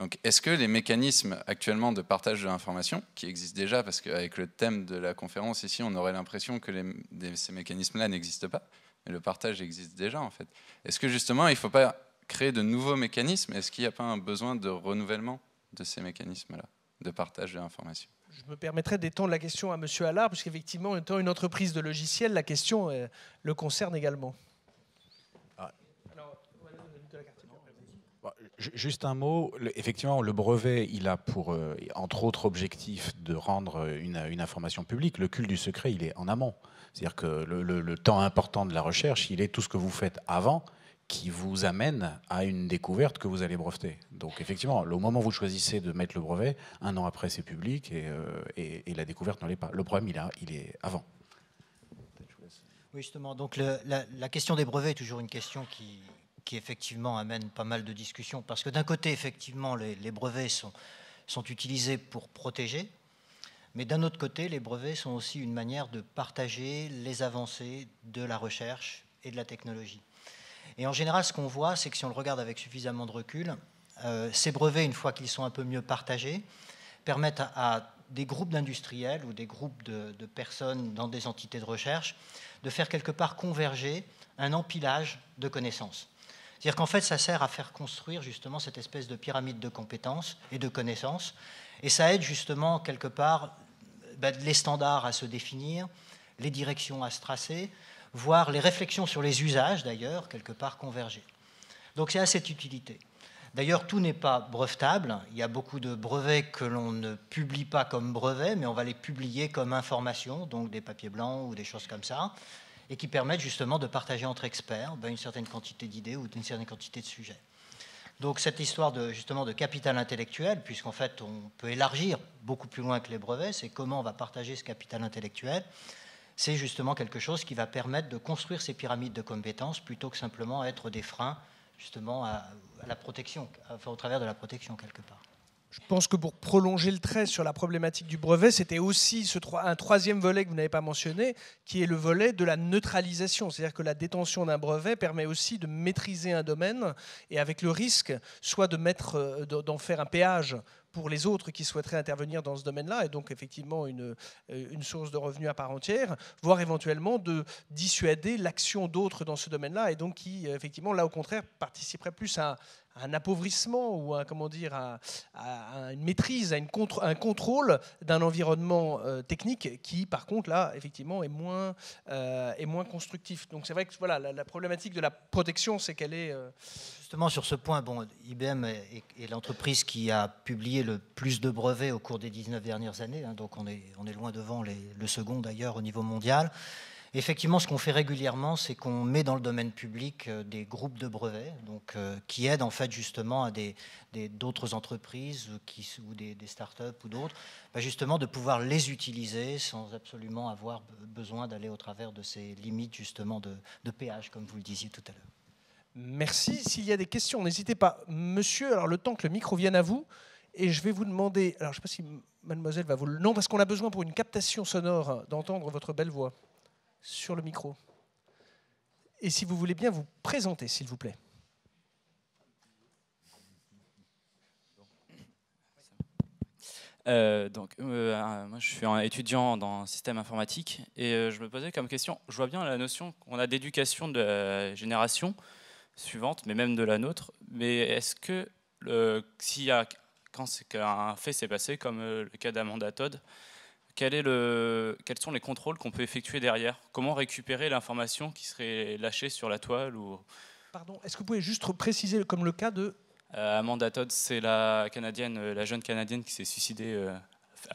Donc, est-ce que les mécanismes actuellement de partage de l'information, qui existent déjà, parce qu'avec le thème de la conférence ici, on aurait l'impression que ces mécanismes-là n'existent pas, mais le partage existe déjà en fait. Est-ce que justement, il ne faut pas créer de nouveaux mécanismes Est-ce qu'il n'y a pas un besoin de renouvellement de ces mécanismes-là, de partage de l'information je me permettrai d'étendre la question à M. Allard, puisqu'effectivement, étant une entreprise de logiciels, la question euh, le concerne également. Juste un mot. effectivement, le brevet, il a pour, euh, entre autres, objectif de rendre euh, une, information publique. Le cul du secret, il est en amont. C'est-à-dire que le, temps important de la recherche, il est tout ce que vous faites avant qui vous amène à une découverte que vous allez breveter. Donc effectivement, au moment où vous choisissez de mettre le brevet, un an après c'est public et, euh, la découverte n'en est pas. Le problème, il, a, il est avant. Oui, justement, donc la, question des brevets est toujours une question qui, qui effectivement amène pas mal de discussions, parce que d'un côté, effectivement, les, brevets sont, sont, utilisés pour protéger, mais d'un autre côté, les brevets sont aussi une manière de partager les avancées de la recherche et de la technologie. Et en général, ce qu'on voit, c'est que si on le regarde avec suffisamment de recul, euh, ces brevets, une fois qu'ils sont un peu mieux partagés, permettent à, des groupes d'industriels ou des groupes de, personnes dans des entités de recherche de faire quelque part converger un empilage de connaissances. C'est-à-dire qu'en fait, ça sert à faire construire justement cette espèce de pyramide de compétences et de connaissances, et ça aide justement quelque part bah, les standards à se définir, les directions à se tracer, voire les réflexions sur les usages d'ailleurs, quelque part converger. Donc c'est à cette utilité. D'ailleurs, tout n'est pas brevetable. Il y a beaucoup de brevets que l'on ne publie pas comme brevets, mais on va les publier comme information donc des papiers blancs ou des choses comme ça et qui permettent justement de partager entre experts ben, une certaine quantité d'idées ou une certaine quantité de sujets. Donc cette histoire de, justement de capital intellectuel, puisqu'en fait on peut élargir beaucoup plus loin que les brevets, c'est comment on va partager ce capital intellectuel, c'est justement quelque chose qui va permettre de construire ces pyramides de compétences plutôt que simplement être des freins justement à, à la protection, enfin, au travers de la protection quelque part je pense que pour prolonger le trait sur la problématique du brevet, c'était aussi un troisième volet que vous n'avez pas mentionné, qui est le volet de la neutralisation. C'est-à-dire que la détention d'un brevet permet aussi de maîtriser un domaine et avec le risque soit de mettre, euh, d'en faire un péage pour les autres qui souhaiteraient intervenir dans ce domaine-là, et donc effectivement une, euh, une source de revenus à part entière, voire éventuellement de dissuader l'action d'autres dans ce domaine-là, et donc qui, euh, effectivement, là au contraire, participerait plus à, un appauvrissement ou à, comment dire, à, une maîtrise, à une contre, un contrôle d'un environnement euh, technique qui, par contre, là, effectivement, est moins, est moins constructif. Donc c'est vrai que voilà, la, problématique de la protection, c'est qu'elle est... Justement, sur ce point, bon, IBM est, l'entreprise qui a publié le plus de brevets au cours des 19 dernières années, hein, donc on est, on est loin devant le second d'ailleurs au niveau mondial. Effectivement, ce qu'on fait régulièrement, c'est qu'on met dans le domaine public euh, des groupes de brevets, donc euh, qui aident en fait justement à des d'autres entreprises qui, ou des, des startups ou d'autres, bah, justement de pouvoir les utiliser sans absolument avoir besoin d'aller au travers de ces limites justement de, de péage, comme vous le disiez tout à l'heure. Merci. S'il y a des questions, n'hésitez pas. Monsieur, alors le temps que le micro vienne à vous, et je vais vous demander, alors je ne sais pas si mademoiselle va vous... le... Non, parce qu'on a besoin pour une captation sonore d'entendre votre belle voix sur le micro. Et si vous voulez bien vous présenter, s'il vous plaît. Euh, donc, euh, euh, moi, je suis un étudiant dans système informatique et je me posais comme question, je vois bien la notion qu'on a d'éducation de la génération, suivante, mais même de la nôtre. Mais est-ce que s'il y a, quand un fait s'est passé, comme euh, le cas d'Amanda Todd, quel est le, quels sont les contrôles qu'on peut effectuer derrière Comment récupérer l'information qui serait lâchée sur la toile ou... Pardon, est-ce que vous pouvez juste préciser comme le cas de... Euh, Amanda Todd, c'est la, canadienne, euh, la jeune Canadienne qui s'est suicidée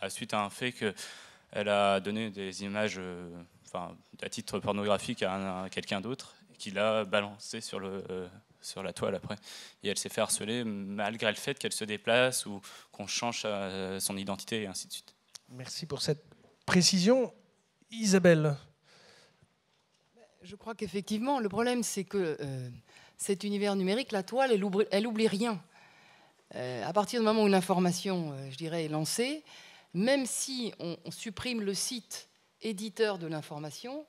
à suite à un fait qu'elle a donné des images enfin, à titre pornographique à quelqu'un d'autre qu'il l'a balancée sur, le, euh, sur la toile après. Et elle s'est fait harceler malgré le fait qu'elle se déplace ou qu'on change son identité et ainsi de suite. Merci pour cette précision. Isabelle Je crois qu'effectivement, le problème, c'est que euh, cet univers numérique, la toile, elle oublie, rien. Euh, à partir du moment où une information, je dirais, est lancée, même si on supprime le site éditeur de l'information,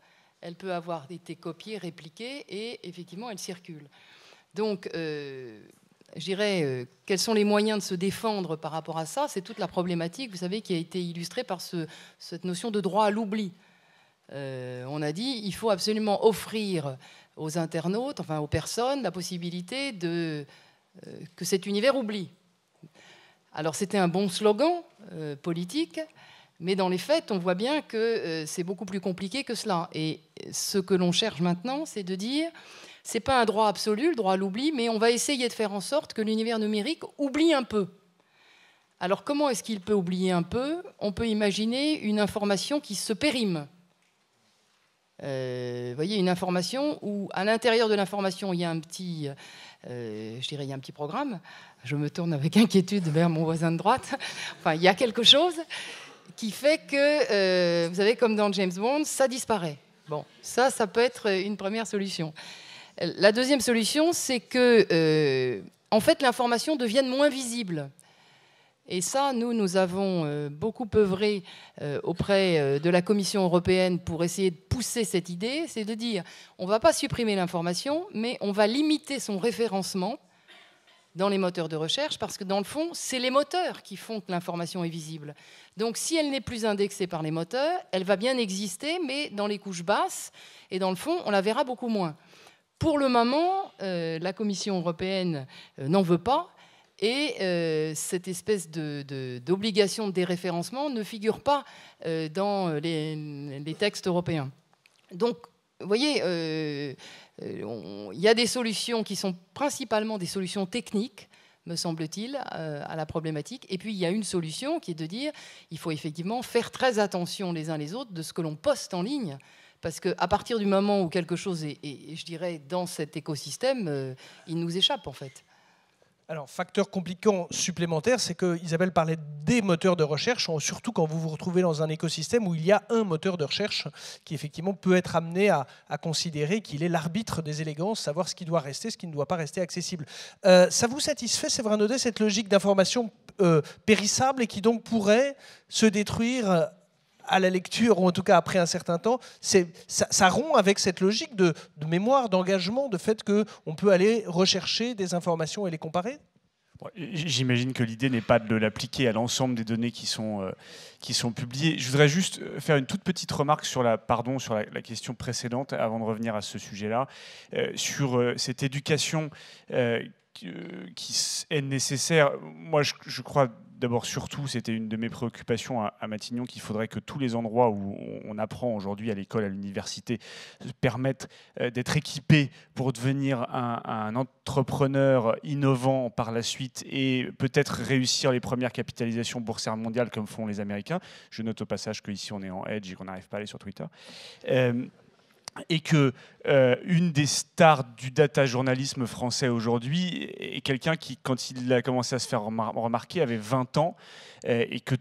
elle peut avoir été copiée, répliquée, et effectivement, elle circule. Donc, euh, je dirais, euh, quels sont les moyens de se défendre par rapport à ça C'est toute la problématique, vous savez, qui a été illustrée par cette notion de droit à l'oubli. Euh, on a dit, il faut absolument offrir aux internautes, enfin aux personnes, la possibilité de, que cet univers oublie. Alors c'était un bon slogan politique, mais dans les faits, on voit bien que euh, c'est beaucoup plus compliqué que cela. Et ce que l'on cherche maintenant, c'est de dire, c'est pas un droit absolu, le droit à l'oubli, mais on va essayer de faire en sorte que l'univers numérique oublie un peu. Alors comment est-ce qu'il peut oublier un peu On peut imaginer une information qui se périme. Euh, voyez, une information où à l'intérieur de l'information, il y a un petit, euh, je dirais, il y a un petit programme. Je me tourne avec inquiétude vers mon voisin de droite. enfin, il y a quelque chose qui fait que, euh, vous savez, comme dans James Bond, ça disparaît. Bon, ça, ça peut être euh, une première solution. Euh, la deuxième solution, c'est que, en fait, l'information devienne moins visible. Et ça, nous, nous avons beaucoup œuvré auprès de la Commission européenne pour essayer de pousser cette idée, c'est de dire, on ne va pas supprimer l'information, mais on va limiter son référencement dans les moteurs de recherche, parce que dans le fond, c'est les moteurs qui font que l'information est visible. Donc si elle n'est plus indexée par les moteurs, elle va bien exister, mais dans les couches basses, et dans le fond, on la verra beaucoup moins. Pour le moment, euh, la Commission européenne euh, n'en veut pas, et euh, cette espèce d'obligation de, d'obligation déréférencement ne figure pas dans les, les textes européens. Donc vous voyez, euh, euh, il y a des solutions qui sont principalement des solutions techniques me semble-t-il, euh, à la problématique. Et puis il y a une solution qui est de dire il faut effectivement faire très attention les uns les autres de ce que l'on poste en ligne. Parce qu'à partir du moment où quelque chose est, je dirais, dans cet écosystème, il nous échappe en fait. Alors, facteur compliquant supplémentaire, c'est que Isabelle parlait des moteurs de recherche, surtout quand vous vous retrouvez dans un écosystème où il y a un moteur de recherche qui, effectivement, peut être amené à, considérer qu'il est l'arbitre des élégances, savoir ce qui doit rester, ce qui ne doit pas rester accessible. Euh, ça vous satisfait, Séverin Naudet, cette logique d'information euh, périssable et qui donc pourrait se détruire à la lecture, ou en tout cas après un certain temps, c'est, ça, ça, rompt avec cette logique de, mémoire, d'engagement, de fait qu'on peut aller rechercher des informations et les comparer J'imagine que l'idée n'est pas de l'appliquer à l'ensemble des données qui sont, euh, qui sont publiées. Je voudrais juste euh, faire une toute petite remarque sur la, pardon, sur la, question précédente, avant de revenir à ce sujet-là, euh, sur cette éducation qui est nécessaire. Moi, je crois d'abord, surtout, c'était une de mes préoccupations à, Matignon, qu'il faudrait que tous les endroits où on, apprend aujourd'hui à l'école, à l'université, permettent euh, d'être équipés pour devenir un, entrepreneur innovant par la suite et peut-être réussir les premières capitalisations boursières mondiales comme font les Américains. Je note au passage qu'ici, on est en edge et qu'on n'arrive pas à aller sur Twitter. Euh, et que euh, une des stars du data journalisme français aujourd'hui est quelqu'un qui, quand il a commencé à se faire remarquer, avait 20 ans euh, et que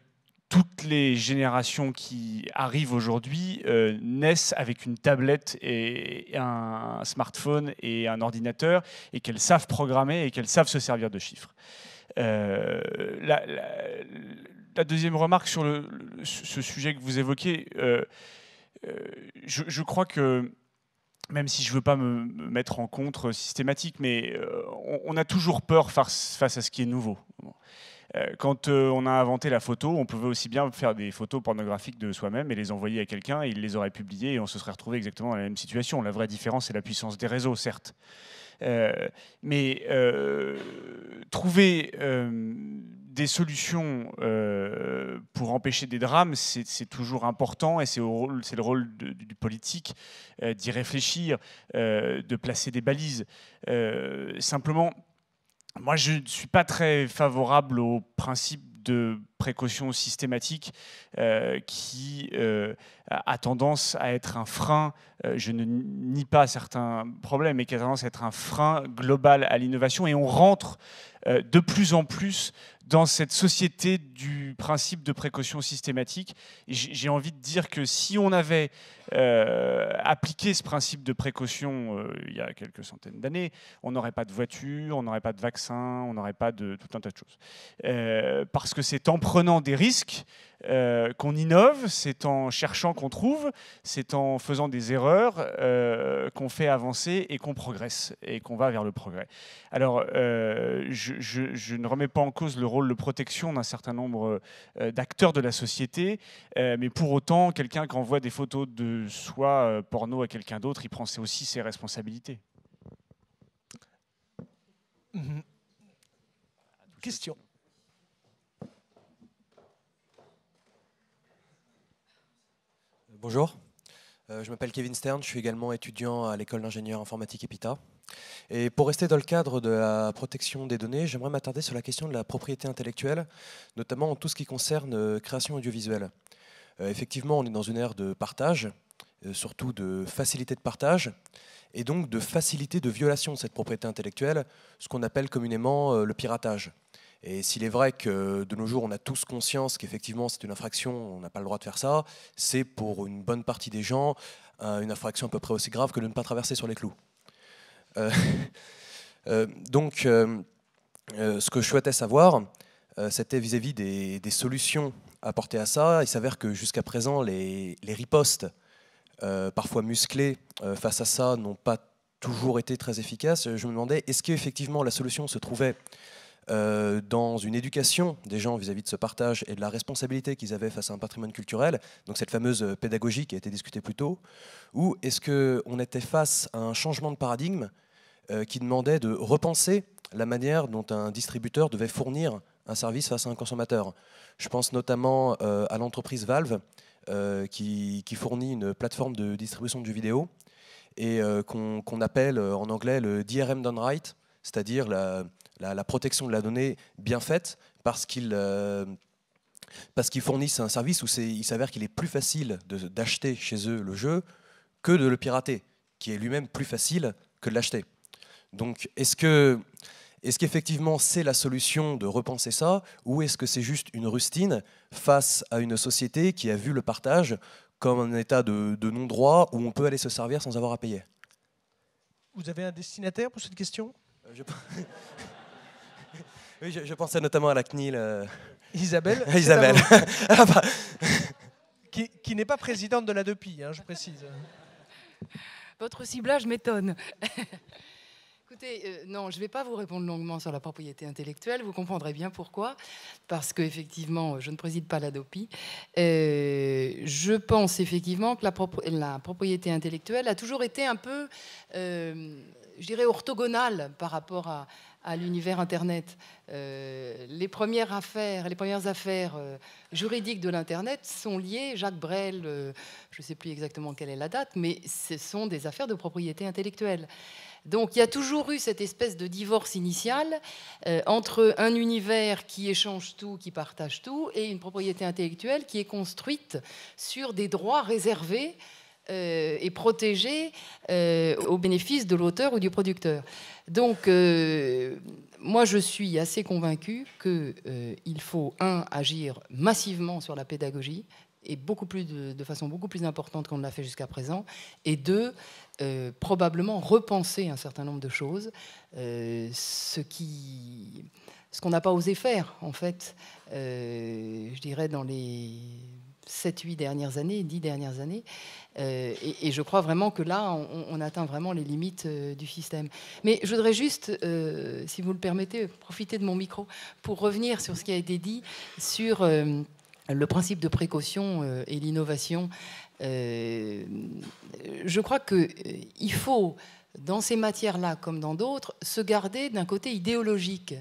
toutes les générations qui arrivent aujourd'hui euh, naissent avec une tablette et un smartphone et un ordinateur et qu'elles savent programmer et qu'elles savent se servir de chiffres. la, deuxième remarque sur ce sujet que vous évoquez, euh, je, crois que même si je ne veux pas me, mettre en contre systématique, mais euh, on, a toujours peur face, face, à ce qui est nouveau. Euh, quand on a inventé la photo, on pouvait aussi bien faire des photos pornographiques de soi-même et les envoyer à quelqu'un, il les aurait publiées et on se serait retrouvé exactement dans la même situation. La vraie différence, c'est la puissance des réseaux, certes. mais trouver des solutions euh, pour empêcher des drames, c'est toujours important et c'est le rôle du politique euh, d'y réfléchir, euh, de placer des balises. simplement, moi, je ne suis pas très favorable au principe de précaution systématique qui a tendance à être un frein, je ne nie pas certains problèmes, mais qui a tendance à être un frein global à l'innovation. Et on rentre de plus en plus dans cette société du principe de précaution systématique. J'ai envie de dire que si on avait euh, appliqué ce principe de précaution euh, il y a quelques centaines d'années, on n'aurait pas de voiture, on n'aurait pas de vaccin, on n'aurait pas de tout un tas de choses. Euh, parce que c'est en prenant des risques euh, qu'on innove, c'est en cherchant qu'on trouve, c'est en faisant des erreurs euh, qu'on fait avancer et qu'on progresse et qu'on va vers le progrès. Alors, euh, je, ne remets pas en cause le rôle de protection d'un certain nombre d'acteurs de la société, mais pour autant, quelqu'un qui envoie des photos de soi porno à quelqu'un d'autre, il prend aussi ses responsabilités. Mhm. Question. Bonjour, euh, je m'appelle Kevin Stern, je suis également étudiant à l'école d'ingénieur informatique EPITA. Et pour rester dans le cadre de la protection des données, j'aimerais m'attarder sur la question de la propriété intellectuelle, notamment en tout ce qui concerne euh, création audiovisuelle. Euh, effectivement, on est dans une ère de partage, surtout de facilité de partage, et donc de facilité de violation de cette propriété intellectuelle, ce qu'on appelle communément le piratage. Et s'il est vrai que de nos jours, on a tous conscience qu'effectivement c'est une infraction, on n'a pas le droit de faire ça, c'est pour une bonne partie des gens euh, une infraction à peu près aussi grave que de ne pas traverser sur les clous. Euh, euh, donc, ce que je souhaitais savoir, c'était vis-à-vis des, solutions apportées à ça. Il s'avère que jusqu'à présent, les, les ripostes, parfois musclées, face à ça, n'ont pas toujours été très efficaces. Je me demandais, est-ce qu'effectivement la solution se trouvait euh, dans une éducation des gens vis-à-vis de ce partage et de la responsabilité qu'ils avaient face à un patrimoine culturel, donc cette fameuse euh, pédagogie qui a été discutée plus tôt, ou est-ce qu'on était face à un changement de paradigme euh, qui demandait de repenser la manière dont un distributeur devait fournir un service face à un consommateur Je pense notamment à l'entreprise Valve, qui, fournit une plateforme de distribution de jeux vidéo et qu'on appelle en anglais le DRM Done Right, c'est-à-dire la, la, protection de la donnée bien faite parce qu'ils euh, fournissent un service où il s'avère qu'il est plus facile d'acheter chez eux le jeu que de le pirater, qui est lui-même plus facile que de l'acheter. Donc est-ce que est-ce qu'effectivement c'est la solution de repenser ça ou est-ce que c'est juste une rustine face à une société qui a vu le partage comme un état de, non-droit où on peut aller se servir sans avoir à payer Vous avez un destinataire pour cette question euh, oui, je, pensais notamment à la CNIL. Euh, Isabelle Isabelle. Ah, bah. qui, n'est pas présidente de la Dopi, hein, je précise. Votre ciblage m'étonne. Écoutez, euh, non, je ne vais pas vous répondre longuement sur la propriété intellectuelle. Vous comprendrez bien pourquoi, parce qu'effectivement, je ne préside pas la DOPI. Euh, je pense effectivement que la, la, propriété intellectuelle a toujours été un peu, je dirais, orthogonale par rapport à, à l'univers Internet. Euh, les premières affaires, les premières affaires euh, juridiques de l'Internet sont liées, Jacques Brel, euh, je ne sais plus exactement quelle est la date, mais ce sont des affaires de propriété intellectuelle. Donc il y a toujours eu cette espèce de divorce initial entre un univers qui échange tout, qui partage tout, et une propriété intellectuelle qui est construite sur des droits réservés et euh, protégé euh, au bénéfice de l'auteur ou du producteur. Donc, euh, moi, je suis assez convaincu qu'il faut, un, agir massivement sur la pédagogie, et beaucoup plus de, façon beaucoup plus importante qu'on ne l'a fait jusqu'à présent, et deux, probablement repenser un certain nombre de choses, ce qui, ce qu'on n'a pas osé faire en fait, je dirais dans les 7-8 dernières années, 10 dernières années. Euh, et, je crois vraiment que là, on, atteint vraiment les limites euh, du système. Mais je voudrais juste, euh, si vous le permettez, profiter de mon micro pour revenir sur ce qui a été dit sur le principe de précaution et l'innovation. je crois qu'il faut, dans ces matières-là comme dans d'autres, se garder d'un côté idéologique.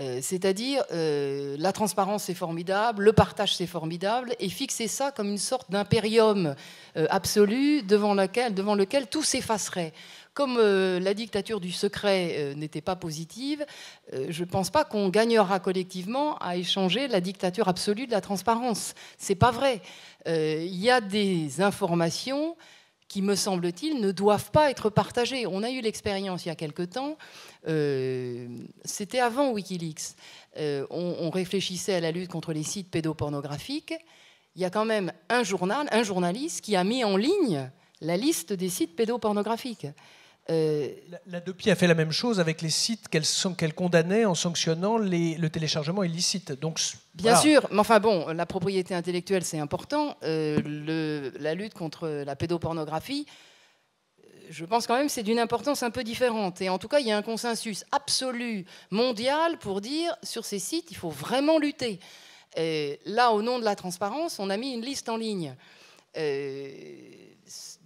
Euh, c'est-à-dire euh, la transparence c'est formidable, le partage c'est formidable, et fixer ça comme une sorte d'impérium euh, absolu devant, devant lequel tout s'effacerait. Comme la dictature du secret n'était pas positive, je ne pense pas qu'on gagnera collectivement à échanger la dictature absolue de la transparence. C'est pas vrai. Il y a des informations qui, me semble-t-il, ne doivent pas être partagées. On a eu l'expérience il y a quelque temps, euh, c'était avant Wikileaks, euh, on, réfléchissait à la lutte contre les sites pédopornographiques. Il y a quand même un journal, un journaliste qui a mis en ligne la liste des sites pédopornographiques. Euh, la, a fait la même chose avec les sites qu'elle condamnait en sanctionnant le téléchargement illicite. Donc, Bien sûr, mais enfin bon, la propriété intellectuelle, c'est important. Euh, la lutte contre la pédopornographie, euh, je pense quand même c'est d'une importance un peu différente. Et en tout cas, il y a un consensus absolu mondial pour dire sur ces sites, il faut vraiment lutter. là, au nom de la transparence, on a mis une liste en ligne. Euh,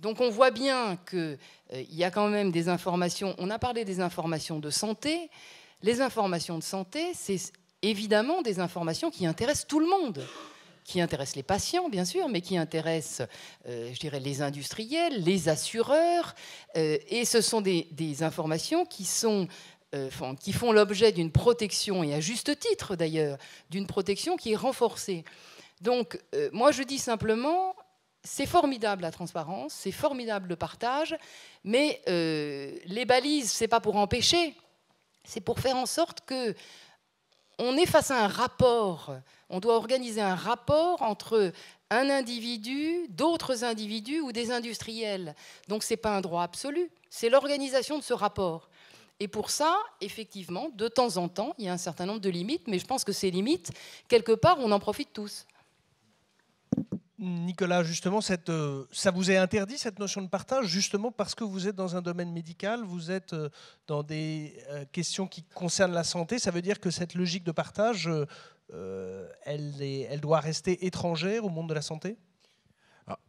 donc on voit bien qu'il euh, y a quand même des informations, on a parlé des informations de santé, les informations de santé, c'est évidemment des informations qui intéressent tout le monde qui intéressent les patients, bien sûr, mais qui intéressent euh, je dirais, les industriels, les assureurs. et ce sont des, informations qui sont... qui font l'objet d'une protection, et à juste titre d'ailleurs, d'une protection qui est renforcée. Donc, moi je dis simplement, c'est formidable la transparence, c'est formidable le partage, mais euh, les balises, n'est pas pour empêcher, c'est pour faire en sorte que on est face à un rapport. On doit organiser un rapport entre un individu, d'autres individus ou des industriels. Donc n'est pas un droit absolu, c'est l'organisation de ce rapport. Et pour ça, effectivement, de temps en temps, il y a un certain nombre de limites, mais je pense que ces limites, quelque part, on en profite tous. Nicolas, justement, euh, ça vous est interdit cette notion de partage, justement parce que vous êtes dans un domaine médical, vous êtes euh, dans des euh, questions qui concernent la santé. Ça veut dire que cette logique de partage, elle doit rester étrangère au monde de la santé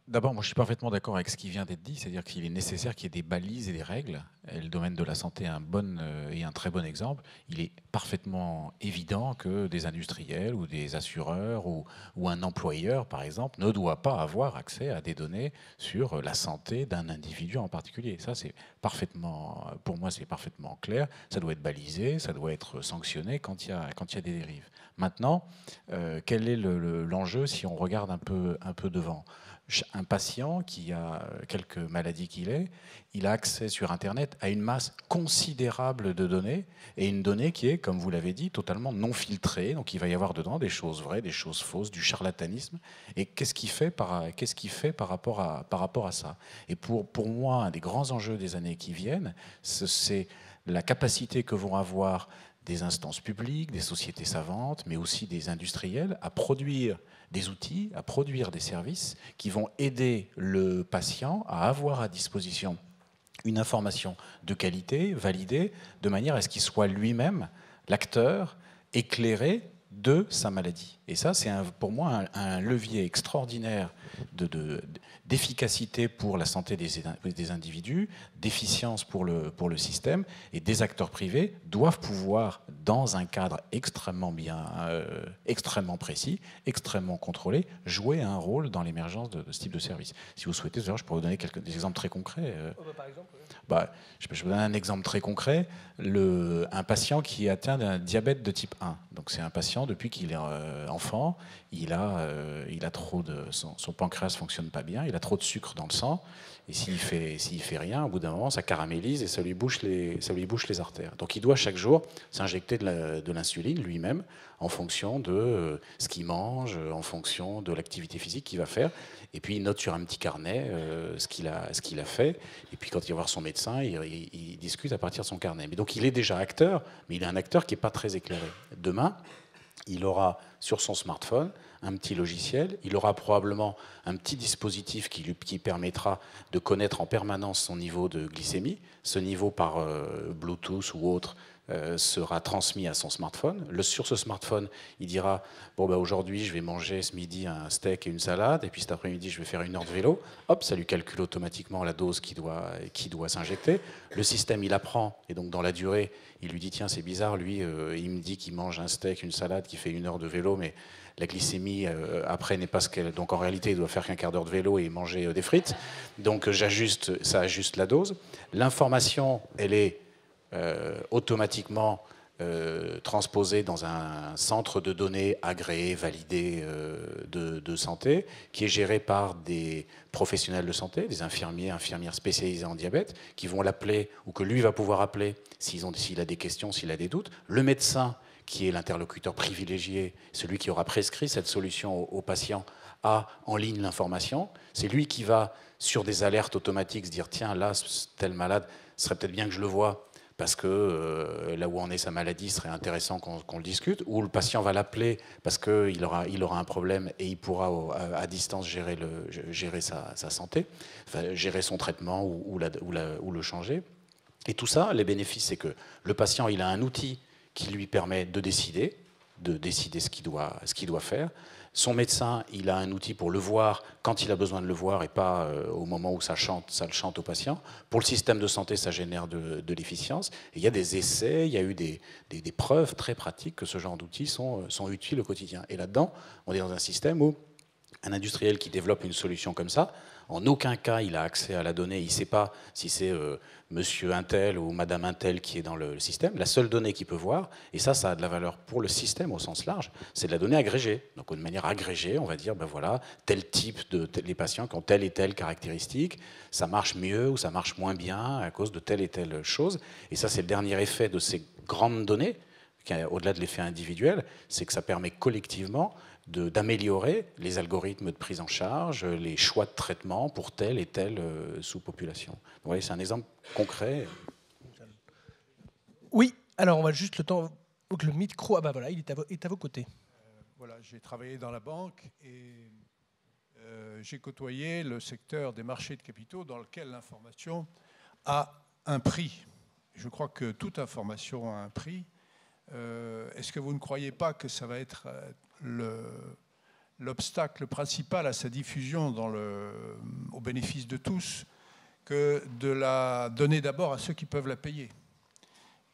D'abord, moi je suis parfaitement d'accord avec ce qui vient d'être dit, c'est-à-dire qu'il est nécessaire qu'il y ait des balises et des règles. le domaine de la santé est un, bon, et euh, un très bon exemple. Il est parfaitement évident que des industriels ou des assureurs ou, un employeur, par exemple, ne doit pas avoir accès à des données sur la santé d'un individu en particulier. Ça, c'est parfaitement, pour moi, c'est parfaitement clair. Ça doit être balisé, ça doit être sanctionné quand il y a, des dérives. Maintenant, euh, quel est l'enjeu si on regarde un peu devant un patient qui a quelques maladies qu'il ait, il a accès sur Internet à une masse considérable de données, et une donnée qui est, comme vous l'avez dit, totalement non filtrée. Donc il va y avoir dedans des choses vraies, des choses fausses, du charlatanisme. Et qu'est-ce qu'il fait par, qu'est-ce fait par, rapport, à, par rapport à ça Et pour, pour moi, un des grands enjeux des années qui viennent, c'est la capacité que vont avoir des instances publiques, des sociétés savantes, mais aussi des industriels à produire des outils, à produire des services qui vont aider le patient à avoir à disposition une information de qualité, validée, de manière à ce qu'il soit lui-même l'acteur éclairé de sa maladie. Et ça, c'est pour moi un, levier extraordinaire de, d'efficacité pour la santé des, des individus, d'efficience pour le, pour le système, et des acteurs privés doivent pouvoir, dans un cadre extrêmement bien, euh, extrêmement précis, extrêmement contrôlé, jouer un rôle dans l'émergence de, ce type de service. Si vous souhaitez, je pourrais vous donner quelques, des exemples très concrets. Euh. Oh, bah, bah, je peux vous donner un exemple très concret. Le, un patient qui est atteint d'un diabète de type 1. Donc c'est un patient, depuis qu'il est euh, enfant, il a, il a trop de... Son, son pancréas fonctionne pas bien, il a trop de sucre dans le sang. Et s'il fait, fait rien, au bout d'un moment, ça caramélise et ça lui bouche les, ça lui bouche les artères. Donc il doit chaque jour s'injecter de, l'insuline lui-même en fonction de euh, ce qu'il mange, euh, en fonction de l'activité physique qu'il va faire. Et puis il note sur un petit carnet euh, ce qu'il a, ce a fait. Et puis quand il va voir son médecin, il, discute à partir de son carnet. Mais donc il est déjà acteur, mais il est un acteur qui n'est pas très éclairé. Demain, il aura sur son smartphone un petit logiciel, il aura probablement un petit dispositif qui lui permettra de connaître en permanence son niveau de glycémie. Ce niveau par euh, Bluetooth ou autre euh, sera transmis à son smartphone. sur ce smartphone, il dira bon bah aujourd'hui je vais manger ce midi un steak et une salade, et puis cet après-midi je vais faire une heure de vélo. Hop, ça lui calcule automatiquement la dose qui doit qui doit s'injecter. Le système il apprend et donc dans la durée, il lui dit tiens c'est bizarre lui euh, il me dit qu'il mange un steak, une salade, qui fait une heure de vélo, mais la glycémie euh, après n'est pas ce qu'elle. Donc en réalité, il doit faire qu'un quart d'heure de vélo et manger euh, des frites. Donc euh, j'ajuste, ça ajuste la dose. L'information, elle est automatiquement transposée dans un centre de données agréé, validé de, de, santé, qui est géré par des professionnels de santé, des infirmiers, infirmières spécialisées en diabète, qui vont l'appeler ou que lui va pouvoir appeler s'il a des questions, s'il a des doutes. Le médecin qui est l'interlocuteur privilégié, celui qui aura prescrit cette solution au, patient, a en ligne l'information. C'est lui qui va, sur des alertes automatiques, se dire tiens, là, tel malade, ce serait peut-être bien que je le vois, parce que euh, là où en est sa maladie, serait intéressant qu'on le discute. Ou le patient va l'appeler parce qu'il aura, il aura un problème et il pourra, à, distance, gérer, le, gérer sa, santé, gérer son traitement ou, ou le changer. Et tout ça, les bénéfices, c'est que le patient, il a un outil qui lui permet de décider, de décider ce qu'il doit, ce qu'il doit faire. Son médecin, il a un outil pour le voir quand il a besoin de le voir et pas euh, au moment où ça, chante, ça le chante au patient. Pour le système de santé, ça génère de, l'efficience. il y a des essais, il y a eu des, des, preuves très pratiques que ce genre d'outils sont, euh, sont utiles au quotidien. Et là-dedans, on est dans un système où un industriel qui développe une solution comme ça, en aucun cas il a accès à la donnée, il ne sait pas si c'est euh, monsieur Intel ou madame Intel qui est dans le système, la seule donnée qu'il peut voir, et ça, ça a de la valeur pour le système au sens large, c'est de la donnée agrégée. Donc, de manière agrégée, on va dire, ben voilà, tel type de les patients qui ont telle et telle caractéristique, ça marche mieux ou ça marche moins bien à cause de telle et telle chose. Et ça, c'est le dernier effet de ces grandes données, au-delà de l'effet individuel, c'est que ça permet collectivement d'améliorer les algorithmes de prise en charge, les choix de traitement pour telle et telle euh, sous-population. Vous voyez, c'est un exemple concret. Oui, alors on va juste le temps que le micro, ah bah voilà, il est à, vos, est côtés. Euh, voilà, j'ai travaillé dans la banque et euh, j'ai côtoyé le secteur des marchés de capitaux dans lequel l'information a un prix. Je crois que toute information a un prix. Est-ce que vous ne croyez pas que ça va être l'obstacle principal à sa diffusion dans le, au bénéfice de tous que de la donner d'abord à ceux qui peuvent la payer.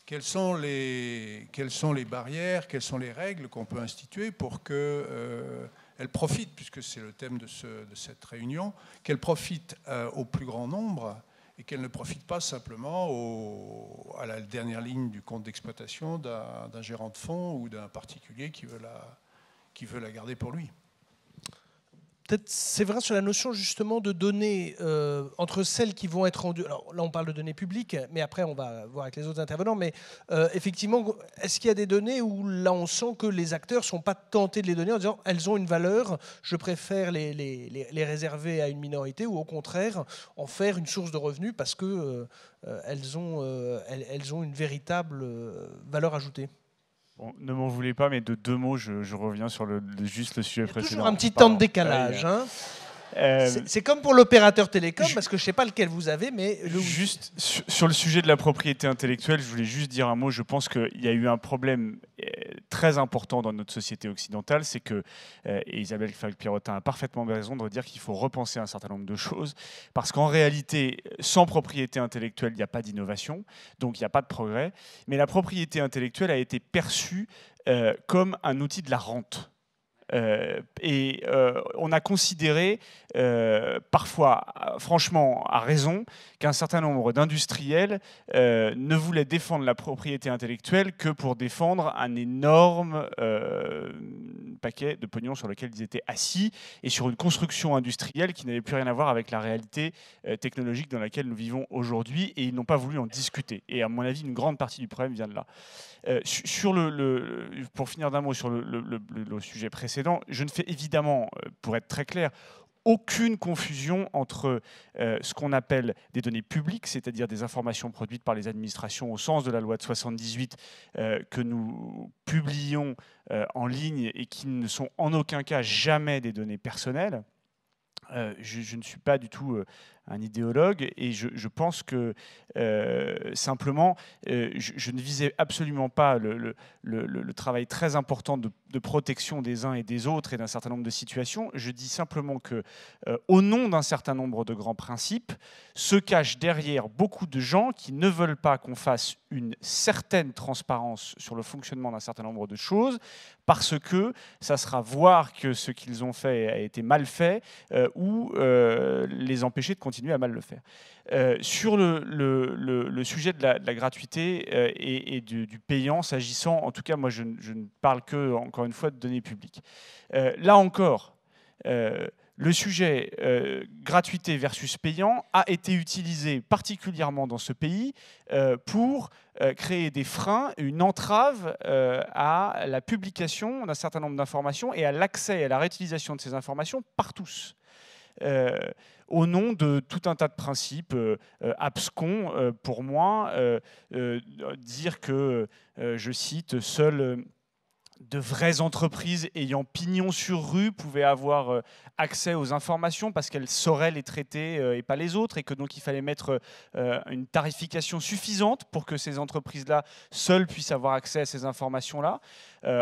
Quelles sont les, quelles sont les barrières, quelles sont les règles qu'on peut instituer pour que... Euh, elle profite, puisque c'est le thème de, ce, de cette réunion, qu'elle profite euh, au plus grand nombre et qu'elle ne profite pas simplement au, à la dernière ligne du compte d'exploitation d'un gérant de fonds ou d'un particulier qui veut la, qui veut la garder pour lui. Peut-être c'est vrai sur la notion justement de données euh, entre celles qui vont être rendues. Alors là, on parle de données publiques, mais après, on va voir avec les autres intervenants. Mais euh, effectivement, est-ce qu'il y a des données où là, on sent que les acteurs sont pas tentés de les donner en disant elles ont une valeur, je préfère les, les, les, réserver à une minorité ou au contraire en faire une source de revenus parce que euh, elles, ont, elles, ont une véritable valeur ajoutée ne m'en voulez pas, mais de deux mots, je, reviens sur le, juste le sujet précédent. Toujours un petit temps de décalage. Hein. Euh, c'est comme pour l'opérateur télécom, parce que je ne sais pas lequel vous avez, mais... Juste sur le sujet de la propriété intellectuelle, je voulais juste dire un mot. Je pense qu'il y a eu un problème euh, très important dans notre société occidentale, c'est que, euh, Isabelle Falk-Pirotin a parfaitement raison de dire qu'il faut repenser un certain nombre de choses, parce qu'en réalité, sans propriété intellectuelle, il n'y a pas d'innovation, donc il n'y a pas de progrès, mais la propriété intellectuelle a été perçue comme un outil de la rente. Euh, et euh, on a considéré, euh, parfois, franchement, à raison, qu'un certain nombre d'industriels ne voulaient défendre la propriété intellectuelle que pour défendre un énorme paquet de pognon sur lequel ils étaient assis et sur une construction industrielle qui n'avait plus rien à voir avec la réalité technologique dans laquelle nous vivons aujourd'hui et ils n'ont pas voulu en discuter. Et à mon avis, une grande partie du problème vient de là. sur le, pour finir d'un mot sur le sujet précédent, je ne fais évidemment, euh, pour être très clair, aucune confusion entre euh, ce qu'on appelle des données publiques, c'est-à-dire des informations produites par les administrations au sens de la loi de 78 euh, que nous publions en ligne et qui ne sont en aucun cas jamais des données personnelles. je, ne suis pas du tout un idéologue, et je, pense que euh, simplement, euh, je, ne visais absolument pas le, travail très important de, protection des uns et des autres et d'un certain nombre de situations. Je dis simplement que, euh, au nom d'un certain nombre de grands principes, se cachent derrière beaucoup de gens qui ne veulent pas qu'on fasse une certaine transparence sur le fonctionnement d'un certain nombre de choses, parce que ça sera voir que ce qu'ils ont fait a été mal fait ou les empêcher de continuer à mal le faire. Euh, sur le, sujet de la, gratuité euh, et, du, payant, s'agissant, en tout cas, moi je, ne parle que, encore une fois, de données publiques. Euh, là encore, le sujet gratuité versus payant a été utilisé particulièrement dans ce pays pour créer des freins, une entrave à la publication d'un certain nombre d'informations et à l'accès et à la réutilisation de ces informations par tous au nom de tout un tas de principes euh, euh, abscons euh, pour moi, dire que, je cite, seules de vraies entreprises ayant pignon sur rue pouvaient avoir accès aux informations parce qu'elles sauraient les traiter et pas les autres, et que donc il fallait mettre une tarification suffisante pour que ces entreprises-là seules puissent avoir accès à ces informations-là.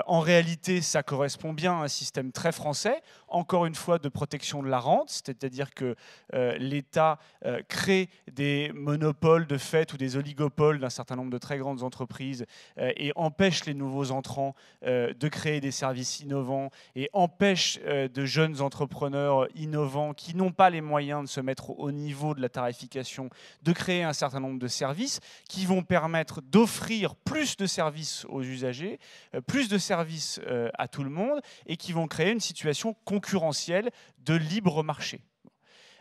En réalité, ça correspond bien à un système très français encore une fois de protection de la rente, c'est-à-dire que euh, l'État euh, crée des monopoles de fait ou des oligopoles d'un certain nombre de très grandes entreprises euh, et empêche les nouveaux entrants de créer des services innovants et empêche de jeunes entrepreneurs innovants qui n'ont pas les moyens de se mettre au niveau de la tarification de créer un certain nombre de services qui vont permettre d'offrir plus de services aux usagers, plus de services à tout le monde et qui vont créer une situation concrète concurrentiel de libre marché.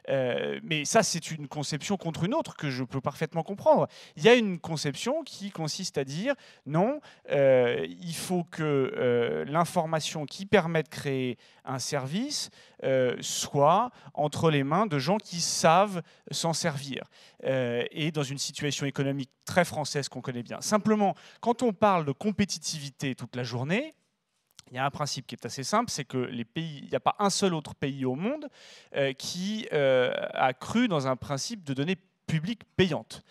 Euh, mais ça, c'est une conception contre une autre que je peux parfaitement comprendre. Il y a une conception qui consiste à dire non, euh, il faut que euh, l'information qui permet de créer un service soit entre les mains de gens qui savent s'en servir et dans une situation économique très française qu'on connaît bien. Simplement, quand on parle de compétitivité toute la journée, il y a un principe qui est assez simple, c'est que les pays, il n'y a pas un seul autre pays au monde euh, qui euh, a cru dans un principe de donner publique payante.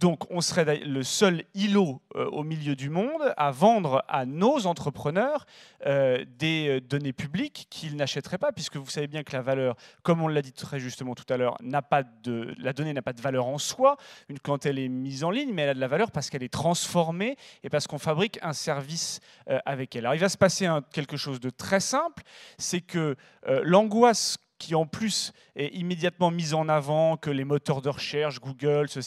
Donc on serait le seul îlot euh, au milieu du monde à vendre à nos entrepreneurs euh, des euh, données publiques qu'ils n'achèteraient pas, puisque vous savez bien que la valeur, comme on l'a dit très justement tout à l'heure, la donnée n'a pas de valeur en soi une, quand elle est mise en ligne, mais elle a de la valeur parce qu'elle est transformée et parce qu'on fabrique un service avec elle. Alors il va se passer un, quelque chose de très simple, c'est que l'angoisse qui en plus est immédiatement mise en avant, que les moteurs de recherche, Google, se,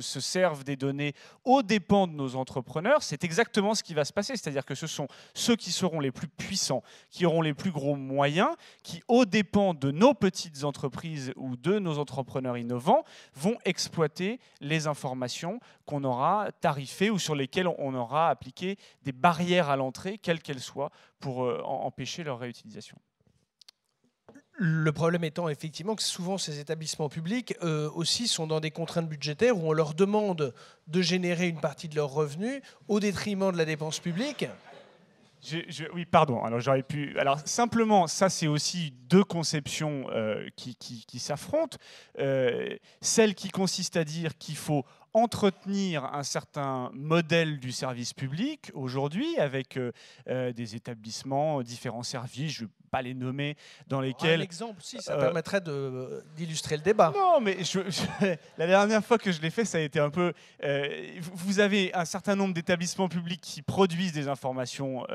servent des données aux dépens de nos entrepreneurs, c'est exactement ce qui va se passer. C'est-à-dire que ce sont ceux qui seront les plus puissants, qui auront les plus gros moyens, qui, aux dépens de nos petites entreprises ou de nos entrepreneurs innovants, vont exploiter les informations qu'on aura tarifées ou sur lesquelles on aura appliqué des barrières à l'entrée, quelles qu'elles soient, pour euh, empêcher leur réutilisation. Le problème étant effectivement que souvent ces établissements publics euh, aussi sont dans des contraintes budgétaires où on leur demande de générer une partie de leurs revenus au détriment de la dépense publique. oui, pardon. Alors j'aurais pu. Alors simplement, ça c'est aussi deux conceptions euh, qui, s'affrontent. Euh, celle qui consiste à dire qu'il faut entretenir un certain modèle du service public aujourd'hui avec euh, euh, des établissements, euh, différents services, je ne vais pas les nommer, dans ah, lesquels... Un exemple, si, ça permettrait d'illustrer le débat. Non, mais je, la dernière fois que je l'ai fait, ça a été un peu... vous avez un certain nombre d'établissements publics qui produisent des informations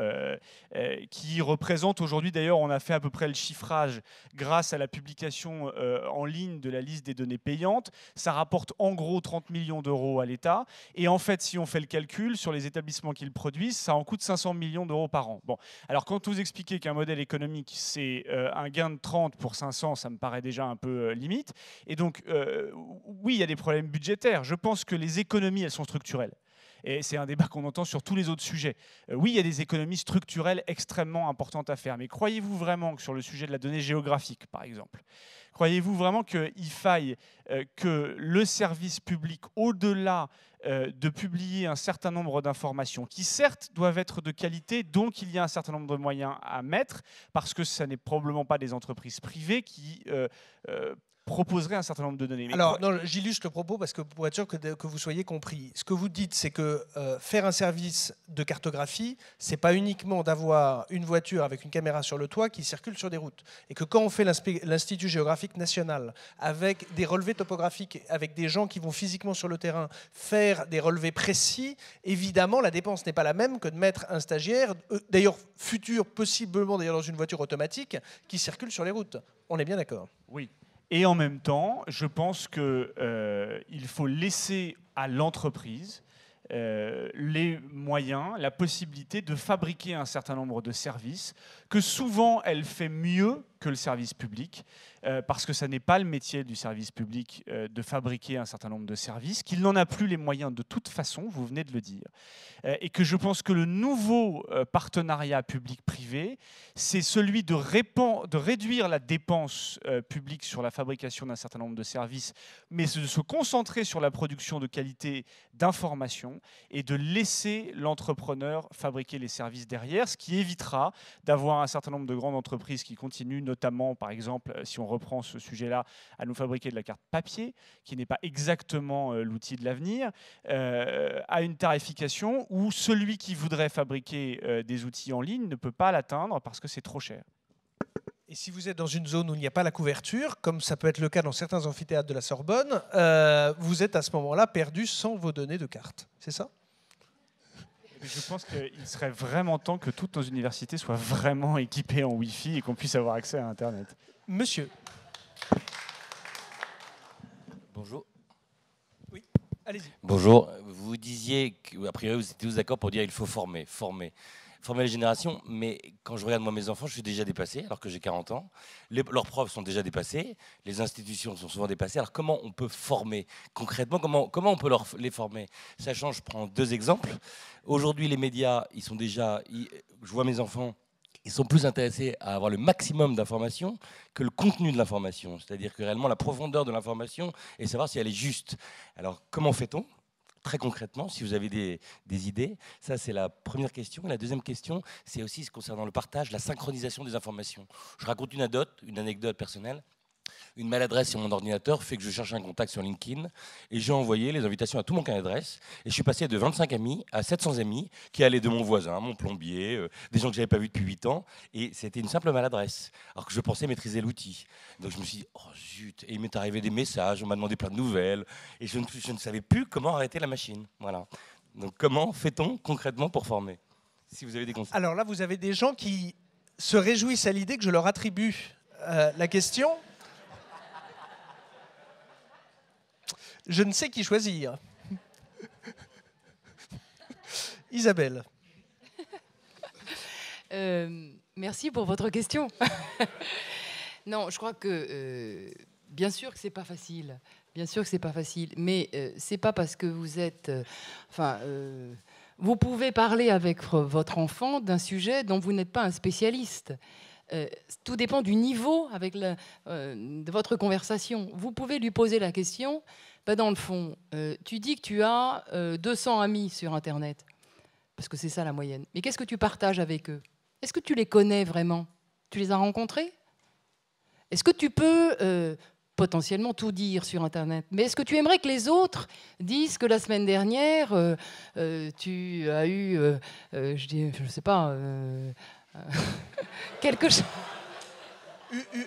qui représentent aujourd'hui, d'ailleurs, on a fait à peu près le chiffrage grâce à la publication en ligne de la liste des données payantes. Ça rapporte en gros 30 millions d'euros à l'État. Et en fait, si on fait le calcul sur les établissements qu'ils produisent, ça en coûte 500 millions d'euros par an. Bon, alors quand vous expliquez qu'un modèle économique, c'est euh, un gain de 30 pour 500, ça me paraît déjà un peu euh, limite. Et donc, euh, oui, il y a des problèmes budgétaires. Je pense que les économies, elles sont structurelles et c'est un débat qu'on entend sur tous les autres sujets. Euh, oui, il y a des économies structurelles extrêmement importantes à faire, mais croyez-vous vraiment que sur le sujet de la donnée géographique, par exemple, croyez-vous vraiment qu'il faille euh, que le service public, au-delà euh, de publier un certain nombre d'informations, qui certes doivent être de qualité, donc il y a un certain nombre de moyens à mettre, parce que ce n'est probablement pas des entreprises privées qui proposerait un certain nombre de données. Alors, j'illustre le propos parce que pour être sûr que, vous soyez compris, ce que vous dites, c'est que euh, faire un service de cartographie, c'est pas uniquement d'avoir une voiture avec une caméra sur le toit qui circule sur des routes, et que quand on fait l'Institut géographique national avec des relevés topographiques, avec des gens qui vont physiquement sur le terrain faire des relevés précis, évidemment, la dépense n'est pas la même que de mettre un stagiaire, euh, d'ailleurs futur, possiblement d'ailleurs dans une voiture automatique, qui circule sur les routes. On est bien d'accord. Oui, et en même temps, je pense qu'il euh, faut laisser à l'entreprise euh, les moyens, la possibilité de fabriquer un certain nombre de services souvent elle fait mieux que le service public, euh, parce que ça n'est pas le métier du service public euh, de fabriquer un certain nombre de services, qu'il n'en a plus les moyens de toute façon, vous venez de le dire, euh, et que je pense que le nouveau partenariat public-privé, c'est celui de, de, réduire la dépense publique sur la fabrication d'un certain nombre de services, mais de se concentrer sur la production de qualité d'information, et de laisser l'entrepreneur fabriquer les services derrière, ce qui évitera d'avoir un un certain nombre de grandes entreprises qui continuent, notamment, par exemple, euh, si on reprend ce sujet-là, à nous fabriquer de la carte papier, qui n'est pas exactement euh, l'outil de l'avenir, euh, à une tarification où celui qui voudrait fabriquer des outils en ligne ne peut pas l'atteindre parce que c'est trop cher. Et si vous êtes dans une zone où il n'y a pas la couverture, comme ça peut être le cas dans certains amphithéâtres de la Sorbonne, vous êtes à ce moment-là perdu sans vos données de carte. C'est ça je pense qu'il serait vraiment temps que toutes nos universités soient vraiment équipées en Wi-Fi et qu'on puisse avoir accès à Internet. Monsieur. Bonjour. Oui, allez-y. Bonjour. Vous disiez, a priori, vous étiez tous d'accord pour dire qu'il faut former, former former les générations, mais quand je regarde moi mes enfants, je suis déjà dépassé, alors que j'ai 40 ans. Les, leurs profs sont déjà dépassés, les institutions sont souvent dépassées. Alors comment on peut former concrètement Comment, comment on peut leur, les former Sachant, je prends deux exemples. Aujourd'hui, les médias, ils sont déjà... je vois mes enfants ils sont plus intéressés à avoir le maximum d'informations que le contenu de l'information, c'est-à-dire que réellement la profondeur de l'information et savoir si elle est juste. Alors comment fait-on très concrètement, si vous avez des, idées. Ça, c'est la première question. la deuxième question, c'est aussi ce concernant le partage, la synchronisation des informations. Je raconte une anecdote, une anecdote personnelle une maladresse sur mon ordinateur fait que je cherche un contact sur LinkedIn et j'ai envoyé les invitations à tout mon cas d'adresse et je suis passé de 25 amis à 700 amis qui allaient de mon voisin, mon plombier, euh, des gens que j'avais pas vus depuis 8 ans et c'était une simple maladresse alors que je pensais maîtriser l'outil. Donc je me suis dit oh zut et il m'est arrivé des messages, on m'a demandé plein de nouvelles et je ne, savais plus comment arrêter la machine. Voilà. Donc comment fait-on concrètement pour former Si vous avez des conseils. Alors là vous avez des gens qui se réjouissent à l'idée que je leur attribue euh, la question. Je ne sais qui choisir. Isabelle. Euh, merci pour votre question. non, je crois que euh, bien sûr que c'est pas facile. Bien sûr que c'est pas facile, mais euh, c'est pas parce que vous êtes, enfin, vous pouvez parler avec votre enfant d'un sujet dont vous n'êtes pas un spécialiste. tout dépend du niveau de votre conversation. Vous pouvez lui poser la question bah, dans le fond, euh, tu dis que tu as 200 euh, amis sur Internet, parce que c'est ça la moyenne. Mais qu'est-ce que tu partages avec eux Est-ce que tu les connais vraiment Tu les as rencontrés Est-ce que tu peux euh, potentiellement tout dire sur Internet. Mais est-ce que tu aimerais que les autres disent que la semaine dernière, tu as eu, je ne sais pas, quelque chose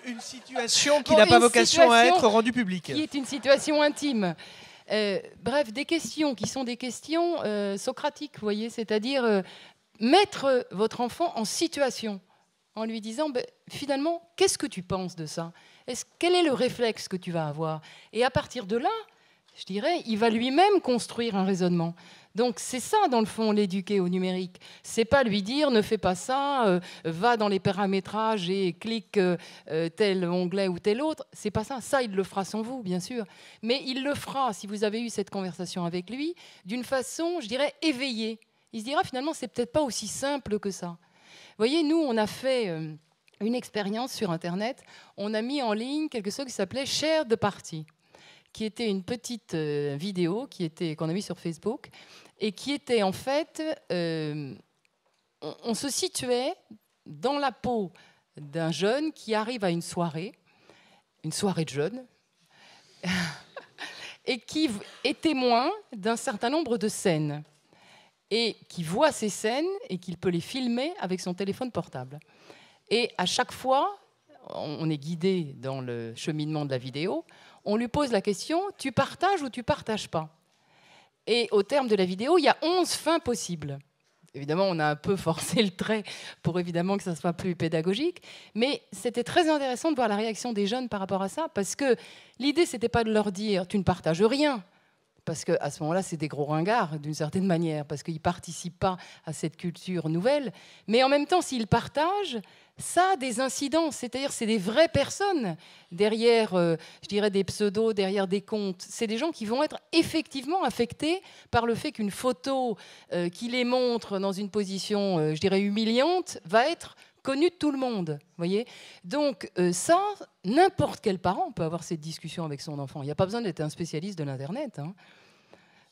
une situation qui n'a pas vocation à être rendue publique. Qui est une situation intime. Euh, bref, des questions qui sont des questions euh, socratiques, voyez, c'est-à-dire euh, mettre votre enfant en situation en lui disant ben, finalement, qu'est-ce que tu penses de ça Quel est le réflexe que tu vas avoir Et à partir de là, je dirais, il va lui-même construire un raisonnement. Donc c'est ça, dans le fond, l'éduquer au numérique. C'est pas lui dire ne fais pas ça, euh, va dans les paramétrages et clique euh, euh, tel onglet ou tel autre. C'est pas ça. Ça, il le fera sans vous, bien sûr. Mais il le fera, si vous avez eu cette conversation avec lui, d'une façon, je dirais, éveillée. Il se dira finalement, c'est peut-être pas aussi simple que ça. voyez, nous, on a fait. une expérience sur Internet, on a mis en ligne quelque chose qui s'appelait Share de partie qui était une petite euh, vidéo qui était qu'on a mis sur Facebook et qui était en fait, euh, on, se situait dans la peau d'un jeune qui arrive à une soirée, une soirée de jeunes, et qui est témoin d'un certain nombre de scènes et qui voit ces scènes et qu'il peut les filmer avec son téléphone portable. Et à chaque fois, on est guidé dans le cheminement de la vidéo, on lui pose la question tu partages ou tu partages pas Et au terme de la vidéo, il y a 11 fins possibles. Évidemment, on a un peu forcé le trait pour évidemment que ça soit plus pédagogique, mais c'était très intéressant de voir la réaction des jeunes par rapport à ça, parce que l'idée, c'était pas de leur dire tu ne partages rien, parce que à ce moment-là, c'est des gros ringards d'une certaine manière, parce qu'ils participent pas à cette culture nouvelle, mais en même temps, s'ils partagent, ça des incidents, c'est-à-dire c'est des vraies personnes derrière, euh, je dirais, des pseudos, derrière des comptes. C'est des gens qui vont être effectivement affectés par le fait qu'une photo euh, qui les montre dans une position, euh, je dirais, humiliante, va être connue de tout le monde. voyez Donc ça, n'importe quel parent peut avoir cette discussion avec son enfant. Il n'y a pas besoin d'être un spécialiste de l'Internet. Hein.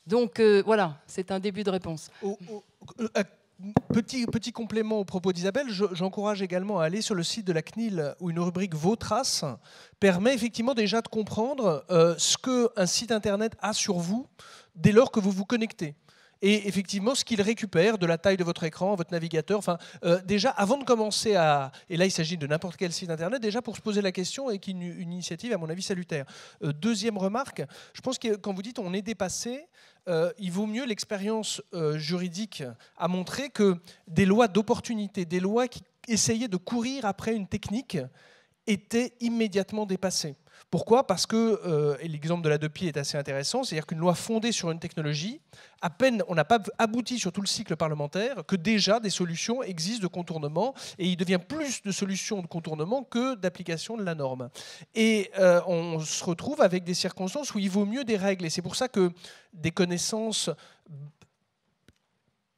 Donc voilà, c'est un début de réponse petit, complément au propos d'Isabelle, j'encourage également à aller sur le site de la CNIL où une rubrique Vos traces permet effectivement déjà de comprendre euh, ce qu'un site internet a sur vous dès lors que vous vous connectez. Et effectivement, ce qu'il récupère de la taille de votre écran, votre navigateur, enfin, euh, déjà, avant de commencer à. Et là, il s'agit de n'importe quel site internet, déjà pour se poser la question, et qui une, une initiative, à mon avis, salutaire. Euh, deuxième remarque, je pense que quand vous dites on est dépassé, euh, il vaut mieux l'expérience juridique à montrer que des lois d'opportunité, des lois qui essayaient de courir après une technique, étaient immédiatement dépassées. Pourquoi Parce que, euh, et l'exemple de la deux pieds est assez intéressant, c'est-à-dire qu'une loi fondée sur une technologie, à peine on n'a pas abouti sur tout le cycle parlementaire, que déjà des solutions existent de contournement, et il devient plus de solutions de contournement que d'application de la norme. Et euh, on se retrouve avec des circonstances où il vaut mieux des règles, et c'est pour ça que des connaissances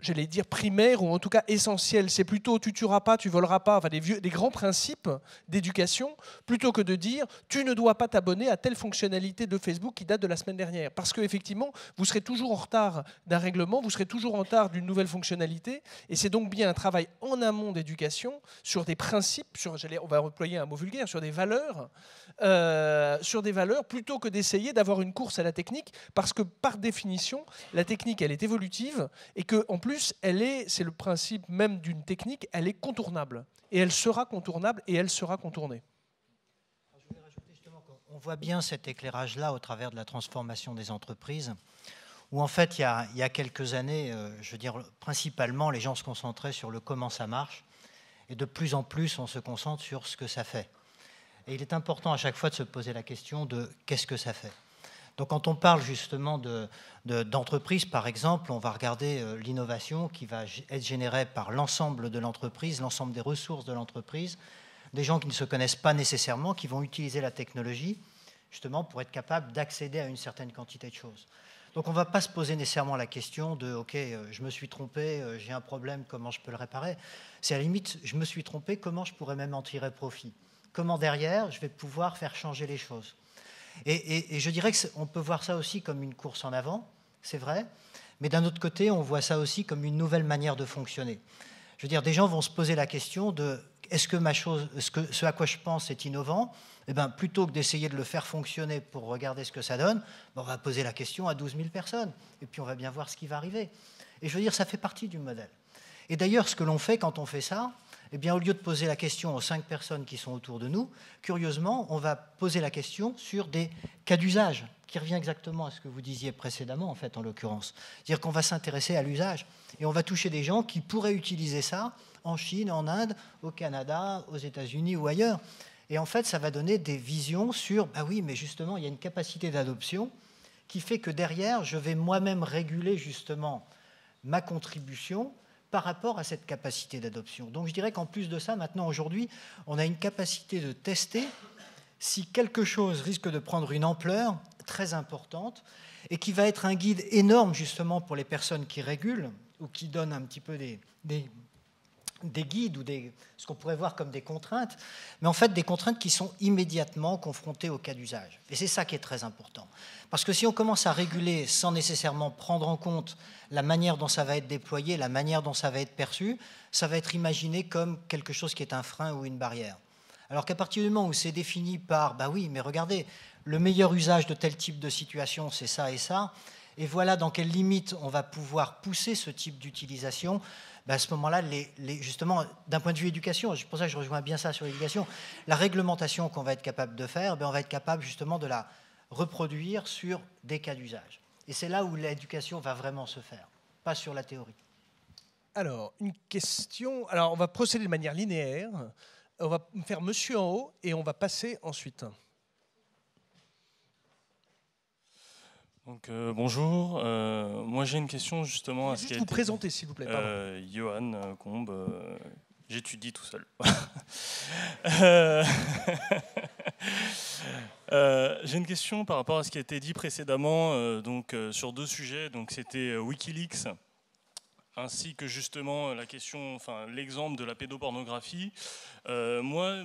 j'allais dire primaire ou en tout cas essentiel. C'est plutôt tu tueras pas, tu voleras pas, enfin des, vieux, des grands principes d'éducation, plutôt que de dire tu ne dois pas t'abonner à telle fonctionnalité de Facebook qui date de la semaine dernière. Parce qu'effectivement, vous serez toujours en retard d'un règlement, vous serez toujours en retard d'une nouvelle fonctionnalité. Et c'est donc bien un travail en amont d'éducation sur des principes, sur, on va employer un mot vulgaire, sur des valeurs, euh, sur des valeurs, plutôt que d'essayer d'avoir une course à la technique, parce que par définition, la technique, elle est évolutive et que plus, plus, elle est, c'est le principe même d'une technique, elle est contournable. Et elle sera contournable et elle sera contournée. On voit bien cet éclairage-là au travers de la transformation des entreprises, où en fait, il y a, il y a quelques années, euh, je veux dire, principalement, les gens se concentraient sur le comment ça marche, et de plus en plus, on se concentre sur ce que ça fait. Et il est important à chaque fois de se poser la question de qu'est-ce que ça fait donc quand on parle justement d'entreprise, par exemple, on va regarder euh, l'innovation qui va être générée par l'ensemble de l'entreprise, l'ensemble des ressources de l'entreprise, des gens qui ne se connaissent pas nécessairement, qui vont utiliser la technologie justement pour être capable d'accéder à une certaine quantité de choses. Donc on ne va pas se poser nécessairement la question de OK, euh, je me suis trompé, euh, j'ai un problème, comment je peux le réparer C'est à la limite, je me suis trompé, comment je pourrais même en tirer profit Comment derrière, je vais pouvoir faire changer les choses et, je dirais qu'on peut voir ça aussi comme une course en avant, c'est vrai, mais d'un autre côté, on voit ça aussi comme une nouvelle manière de fonctionner. Je veux dire, des gens vont se poser la question de est-ce que, ce, à quoi je pense est innovant eh bien, plutôt que d'essayer de le faire fonctionner pour regarder ce que ça donne, ben, on va poser la question à 12 000 personnes, et puis on va bien voir ce qui va arriver. Et je veux dire, ça fait partie du modèle. Et d'ailleurs, ce que l'on fait quand on fait ça, eh bien, au lieu de poser la question aux cinq personnes qui sont autour de nous, curieusement, on va poser la question sur des cas d'usage, qui revient exactement à ce que vous disiez précédemment, en fait, en l'occurrence. C'est-à-dire qu'on va s'intéresser à l'usage et on va toucher des gens qui pourraient utiliser ça en Chine, en Inde, au Canada, aux États-Unis ou ailleurs. Et en fait, ça va donner des visions sur, bah oui, mais justement, il y a une capacité d'adoption qui fait que derrière, je vais moi-même réguler justement ma contribution par rapport à cette capacité d'adoption. Donc je dirais qu'en plus de ça, maintenant, aujourd'hui, on a une capacité de tester si quelque chose risque de prendre une ampleur très importante et qui va être un guide énorme justement pour les personnes qui régulent ou qui donnent un petit peu des, des des guides ou ce qu'on pourrait voir comme des contraintes, mais en fait des contraintes qui sont immédiatement confrontées au cas d'usage. Et c'est ça qui est très important. Parce que si on commence à réguler sans nécessairement prendre en compte la manière dont ça va être déployé, la manière dont ça va être perçu, ça va être imaginé comme quelque chose qui est un frein ou une barrière. Alors qu'à partir du moment où c'est défini par, bah oui, mais regardez, le meilleur usage de tel type de situation, c'est ça et ça, et voilà dans quelles limites on va pouvoir pousser ce type d'utilisation, bah, à ce moment-là, les, justement, d'un point de vue éducation, c'est pour ça que je rejoins bien ça sur l'éducation, la réglementation qu'on va être capable de faire, ben, on va être capable justement de la reproduire sur des cas d'usage. Et c'est là où l'éducation va vraiment se faire, pas sur la théorie. Alors, une question. Alors, on va procéder de manière linéaire. On va faire monsieur en haut et on va passer ensuite. Donc, euh, bonjour, euh, moi j'ai une question justement à ce qui vous été... présenter s'il vous plaît. Euh, Johan euh, Combe, j'étudie tout seul. j'ai une question par rapport à ce qui a été dit précédemment donc, sur deux sujets. Donc, c'était Wikileaks ainsi que justement la question, enfin l'exemple de la pédopornographie. moi,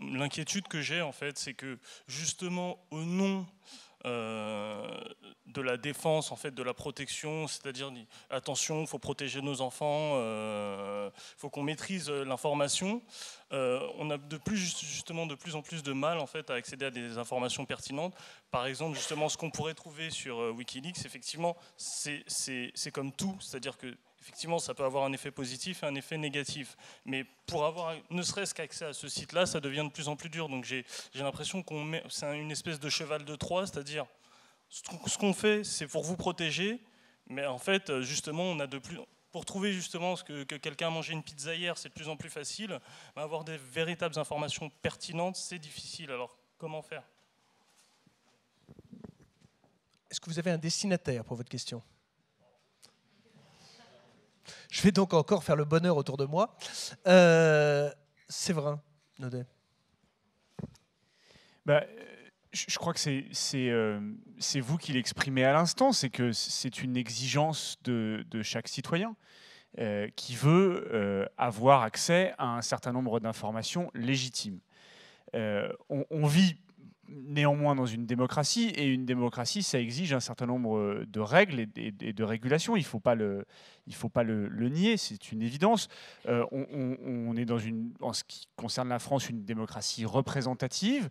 l'inquiétude que j'ai en fait, c'est que justement au nom euh, de la défense, en fait, de la protection, c'est-à-dire attention, il faut protéger nos enfants, il euh, faut qu'on maîtrise euh, l'information. on a de plus justement de plus en plus de mal en fait à accéder à des informations pertinentes. Par exemple, justement, ce qu'on pourrait trouver sur WikiLeaks, effectivement, c'est comme tout, c'est-à-dire que effectivement, ça peut avoir un effet positif et un effet négatif. Mais pour avoir ne serait-ce qu'accès à ce site-là, ça devient de plus en plus dur. Donc j'ai l'impression qu'on met, c'est une espèce de cheval de Troie, c'est-à-dire ce qu'on fait, c'est pour vous protéger, mais en fait, justement, on a de plus, pour trouver justement ce que, que quelqu'un a mangé une pizza hier, c'est de plus en plus facile. Mais avoir des véritables informations pertinentes, c'est difficile. Alors, comment faire Est-ce que vous avez un destinataire pour votre question je vais donc encore faire le bonheur autour de moi. Euh, Séverin Naudet. Bah, je crois que euh, c'est vous qui l'exprimez à l'instant, c'est que c'est une exigence de, chaque citoyen euh, qui veut euh, avoir accès à un certain nombre d'informations légitimes. on, vit néanmoins dans une démocratie, et une démocratie, ça exige un certain nombre euh, de règles et, de régulations. Il ne faut pas le, nier, c'est une évidence. Euh, on, est dans une, en ce qui concerne la France, une démocratie représentative,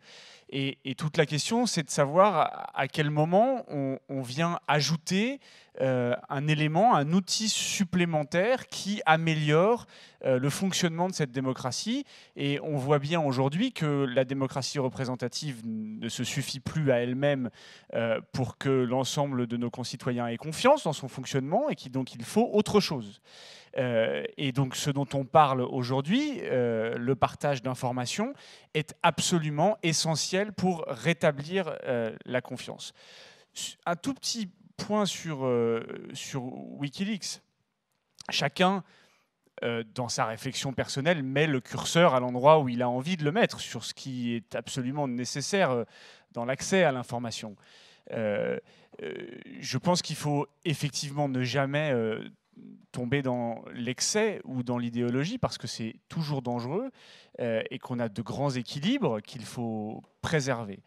et, toute la question, c'est de savoir à, quel moment on, vient ajouter euh, un élément, un outil supplémentaire qui améliore euh, le fonctionnement de cette démocratie. Et on voit bien aujourd'hui que la démocratie représentative ne se suffit plus à elle-même euh, pour que l'ensemble de nos concitoyens aient confiance dans son fonctionnement et qu'il donc il faut autre chose. Euh, et donc ce dont on parle aujourd'hui, le partage d'informations, est absolument essentiel pour rétablir la confiance. Un tout petit point sur, sur Wikileaks. Chacun euh, dans sa réflexion personnelle, met le curseur à l'endroit où il a envie de le mettre, sur ce qui est absolument nécessaire euh, dans l'accès à l'information. Euh, je pense qu'il faut effectivement ne jamais tomber dans l'excès ou dans l'idéologie parce que c'est toujours dangereux et qu'on a de grands équilibres qu'il faut préserver.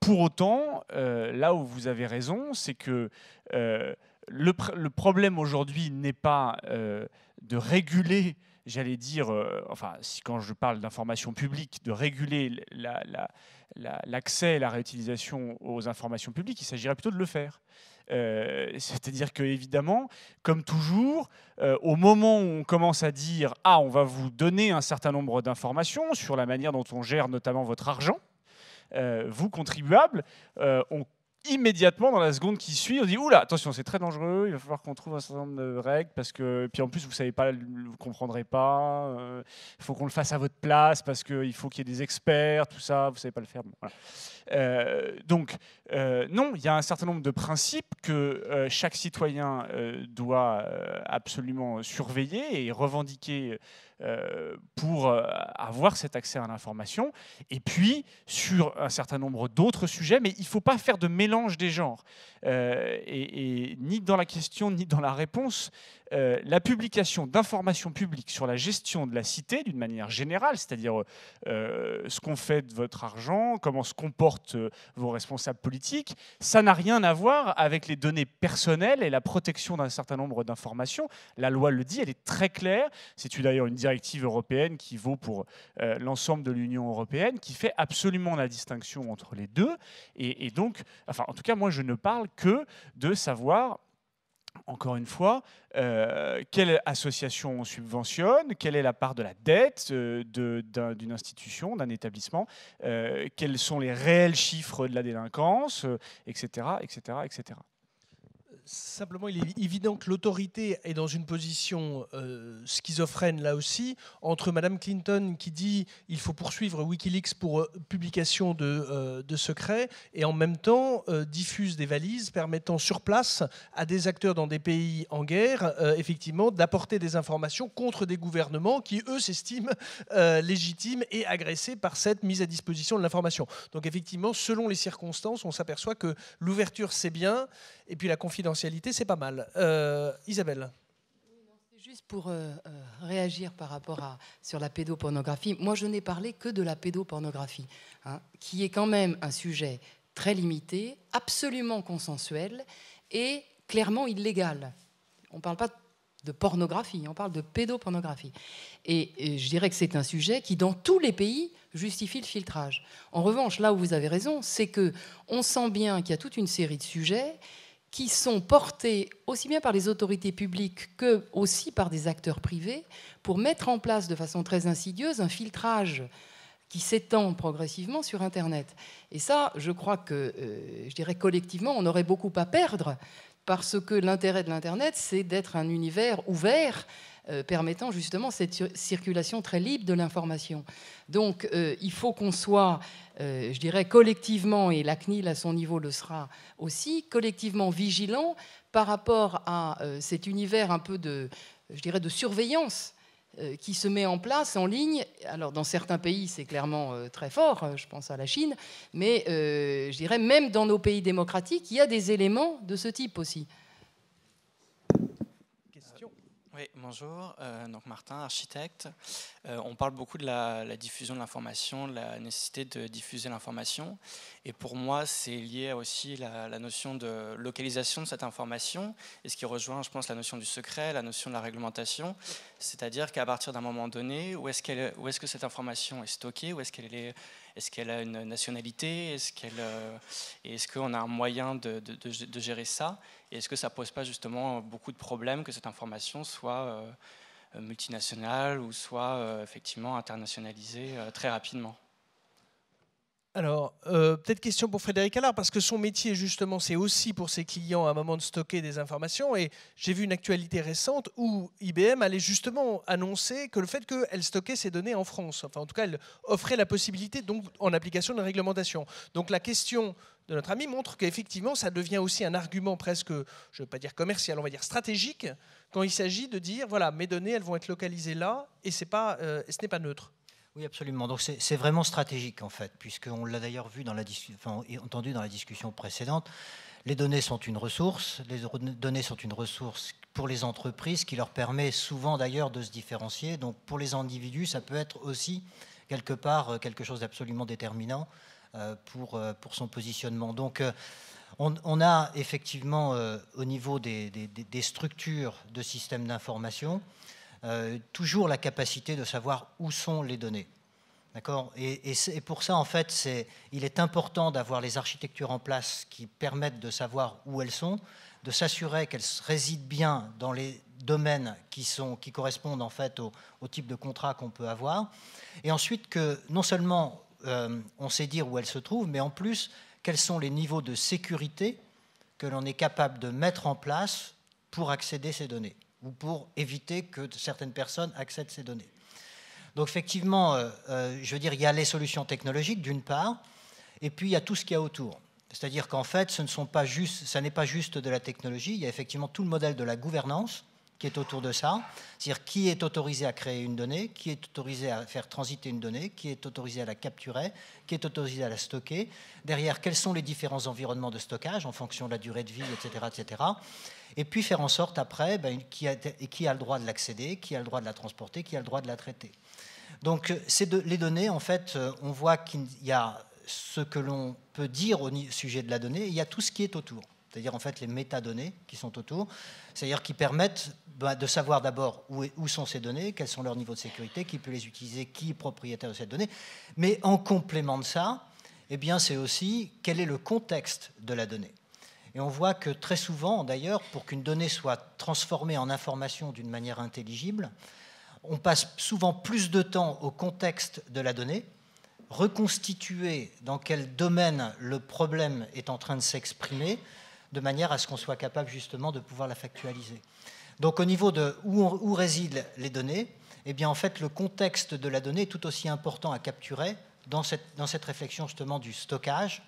pour autant, là où vous avez raison, c'est que le, problème aujourd'hui n'est pas de réguler, j'allais dire, euh, enfin, si, quand je parle d'information publique, de réguler l'accès la, la, et la réutilisation aux informations publiques, il s'agirait plutôt de le faire. Euh, c'est-à-dire que évidemment, comme toujours, euh, au moment où on commence à dire ah on va vous donner un certain nombre d'informations sur la manière dont on gère notamment votre argent, vous contribuables, on immédiatement, dans la seconde qui suit, on dit Oula, attention, c'est très dangereux, il va falloir qu'on trouve un certain nombre de règles, parce que. Puis en plus, vous savez pas, vous comprendrez pas, il euh, faut qu'on le fasse à votre place, parce qu'il faut qu'il y ait des experts, tout ça, vous savez pas le faire. Euh, donc, euh, non, il y a un certain nombre de principes que chaque citoyen doit absolument surveiller et revendiquer euh, pour euh, avoir cet accès à l'information. Et puis, sur un certain nombre d'autres sujets, mais il ne faut pas faire de mélange des genres. Euh, et, ni dans la question, ni dans la réponse, euh, la publication d'informations publiques sur la gestion de la cité d'une manière générale, c'est-à-dire euh, euh, ce qu'on fait de votre argent, comment se comportent vos responsables politiques, ça n'a rien à voir avec les données personnelles et la protection d'un certain nombre d'informations. La loi le dit, elle est très claire. C'est d'ailleurs une directive européenne qui vaut pour l'ensemble de l'Union européenne, qui fait absolument la distinction entre les deux. Et, donc, en tout cas, moi, je ne parle que de savoir encore une fois, euh, quelle association on subventionne, quelle est la part de la dette euh, d'une institution, d'un établissement, euh, quels sont les réels chiffres de la délinquance, etc., etc., etc simplement, il est évident que l'autorité est dans une position euh, schizophrène là aussi, entre Madame Clinton qui dit il faut poursuivre Wikileaks pour euh, publication de, euh, de, secrets, et en même temps diffuse des valises permettant sur place à des acteurs dans des pays en guerre, effectivement, d'apporter des informations contre des gouvernements qui, eux, s'estiment légitimes et agressés par cette mise à disposition de l'information. Donc, effectivement, selon les circonstances, on s'aperçoit que l'ouverture, c'est bien, et puis la confidentialité, c'est pas mal. Euh, Isabelle Juste pour euh, euh, réagir par rapport à sur la pédopornographie, moi je n'ai parlé que de la pédopornographie, hein, qui est quand même un sujet très limité, absolument consensuel et clairement illégal. On ne parle pas de pornographie, on parle de pédopornographie. Et, et je dirais que c'est un sujet qui, dans tous les pays, justifie le filtrage. En revanche, là où vous avez raison, c'est que on sent bien qu'il y a toute une série de sujets qui sont portés aussi bien par les autorités publiques que aussi par des acteurs privés pour mettre en place de façon très insidieuse un filtrage qui s'étend progressivement sur Internet. Et ça, je crois que, euh, je dirais collectivement, on aurait beaucoup à perdre parce que l'intérêt de l'Internet, c'est d'être un univers ouvert euh, permettant justement cette circulation très libre de l'information. Donc euh, il faut qu'on soit, euh, je dirais, collectivement, et la CNIL à son niveau le sera aussi, collectivement vigilant par rapport à cet univers un peu de, je dirais, de surveillance qui se met en place en ligne. Alors dans certains pays, c'est clairement très fort, je pense à la Chine, mais je dirais même dans nos pays démocratiques, il y a des éléments de ce type aussi. Oui, bonjour. Euh, donc Martin, architecte. Euh, on parle beaucoup de la, diffusion de l'information, de la nécessité de diffuser l'information. Et pour moi, c'est lié aussi la, la notion de localisation de cette information, et ce qui rejoint, je pense, la notion du secret, la notion de la réglementation. C'est-à-dire qu'à partir d'un moment donné, où est-ce, où est-ce que cette information est stockée, où est-ce qu'elle est est-ce qu'elle a une nationalité Est-ce euh, est qu'on a un moyen de, gérer ça Et est-ce que ça pose pas justement beaucoup de problèmes que cette information soit euh, multinationale ou soit euh, effectivement internationalisée très rapidement alors, euh, peut-être question pour Frédéric Allard, parce que son métier, justement, c'est aussi pour ses clients à un moment de stocker des informations. Et j'ai vu une actualité récente où IBM allait justement annoncer que le fait qu'elle stockait ses données en France, enfin, en tout cas, elle offrait la possibilité, donc, en application de la réglementation. Donc, la question de notre ami montre qu'effectivement, ça devient aussi un argument presque, je ne veux pas dire commercial, on va dire stratégique, quand il s'agit de dire, voilà, mes données, elles vont être localisées là, et, pas, et euh, ce n'est pas neutre. Oui, absolument. Donc c'est vraiment stratégique en fait, puisqu'on l'a d'ailleurs vu dans la entendu dans la discussion précédente. Les données sont une ressource. Les données sont une ressource pour les entreprises qui leur permet souvent d'ailleurs de se différencier. Donc pour les individus, ça peut être aussi quelque part euh, quelque chose d'absolument déterminant euh, pour, euh, pour son positionnement. Donc on, a effectivement au niveau des, des, des structures de systèmes d'information euh, toujours la capacité de savoir où sont les données. D'accord et, pour ça, en fait, il est important d'avoir les architectures en place qui permettent de savoir où elles sont, de s'assurer qu'elles résident bien dans les domaines qui, correspondent en fait au, type de contrat qu'on peut avoir. Et ensuite que non seulement euh, on sait dire où elles se trouvent, mais en plus quels sont les niveaux de sécurité que l'on est capable de mettre en place pour accéder à ces données ou pour éviter que certaines personnes accèdent à ces données. Donc effectivement, euh, euh, je veux dire, il y a les solutions technologiques d'une part, et puis il y a tout ce qu'il y a autour. C'est-à-dire qu'en fait, ce ne pas n'est pas juste de la technologie, il y a effectivement tout le modèle de la gouvernance qui est autour de ça, c'est-à-dire qui est autorisé à créer une donnée, qui est autorisé à faire transiter une donnée, qui est autorisé à la capturer, qui est autorisé à la stocker, derrière quels sont les différents environnements de stockage en fonction de la durée de vie, etc. etc et puis faire en sorte après ben, qui, a, le droit de l'accéder, qui a le droit de la transporter, qui a le droit de la traiter. Donc euh, les données, en fait, euh, on voit qu'il y a ce que l'on peut dire au sujet de la donnée, il y a tout ce qui est autour, c'est-à-dire en fait les métadonnées qui sont autour, c'est-à-dire qui permettent ben, de savoir d'abord où, où, sont ces données, quels sont leurs niveaux de sécurité, qui peut les utiliser, qui est propriétaire de ces données, mais en complément de ça, eh bien c'est aussi quel est le contexte de la donnée. Et on voit que très souvent, d'ailleurs, pour qu'une donnée soit transformée en information d'une manière intelligible, on passe souvent plus de temps au contexte de la donnée, reconstituer dans quel domaine le problème est en train de s'exprimer, de manière à ce qu'on soit capable justement de pouvoir la factualiser. Donc au niveau de où, résident les données, eh bien en fait le contexte de la donnée est tout aussi important à capturer dans cette, dans cette réflexion justement du stockage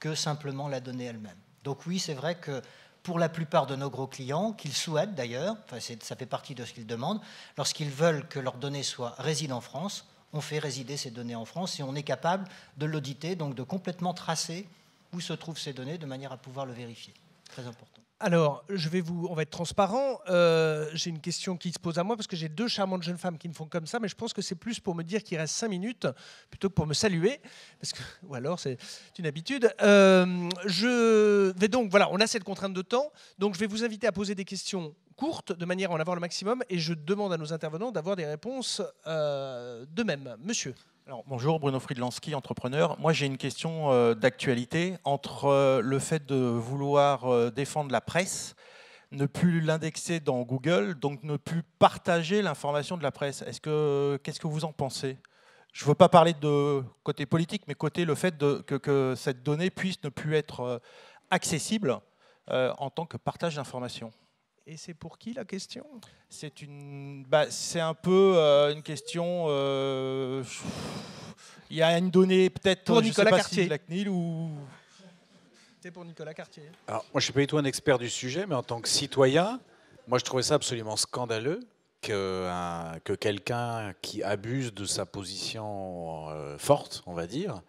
que simplement la donnée elle-même. Donc oui, c'est vrai que pour la plupart de nos gros clients, qu'ils souhaitent d'ailleurs, ça fait partie de ce qu'ils demandent, lorsqu'ils veulent que leurs données soient résident en France, on fait résider ces données en France et on est capable de l'auditer, donc de complètement tracer où se trouvent ces données de manière à pouvoir le vérifier. Très important. Alors, je vais vous, on va être transparent. Euh, j'ai une question qui se pose à moi parce que j'ai deux charmantes jeunes femmes qui me font comme ça, mais je pense que c'est plus pour me dire qu'il reste cinq minutes plutôt que pour me saluer, parce que ou alors c'est une habitude. Euh, je vais donc, voilà, on a cette contrainte de temps, donc je vais vous inviter à poser des questions courtes de manière à en avoir le maximum, et je demande à nos intervenants d'avoir des réponses euh, de même, Monsieur. Alors, bonjour, Bruno Friedlansky, entrepreneur. Moi, j'ai une question euh, d'actualité entre euh, le fait de vouloir euh, défendre la presse, ne plus l'indexer dans Google, donc ne plus partager l'information de la presse. Est-ce que qu'est-ce que vous en pensez Je ne veux pas parler de côté politique, mais côté le fait que, que, cette donnée puisse ne plus être accessible en tant que partage d'informations. Et c'est pour qui la question C'est une, bah, c'est un peu euh, une question. Euh, il y a une donnée peut-être pour Nicolas Cartier. ou. C'est pour Nicolas Cartier. Alors moi, je suis pas du tout un expert du sujet, mais en tant que citoyen, moi, je trouvais ça absolument scandaleux que, que quelqu'un qui abuse de sa position euh, forte, on va dire,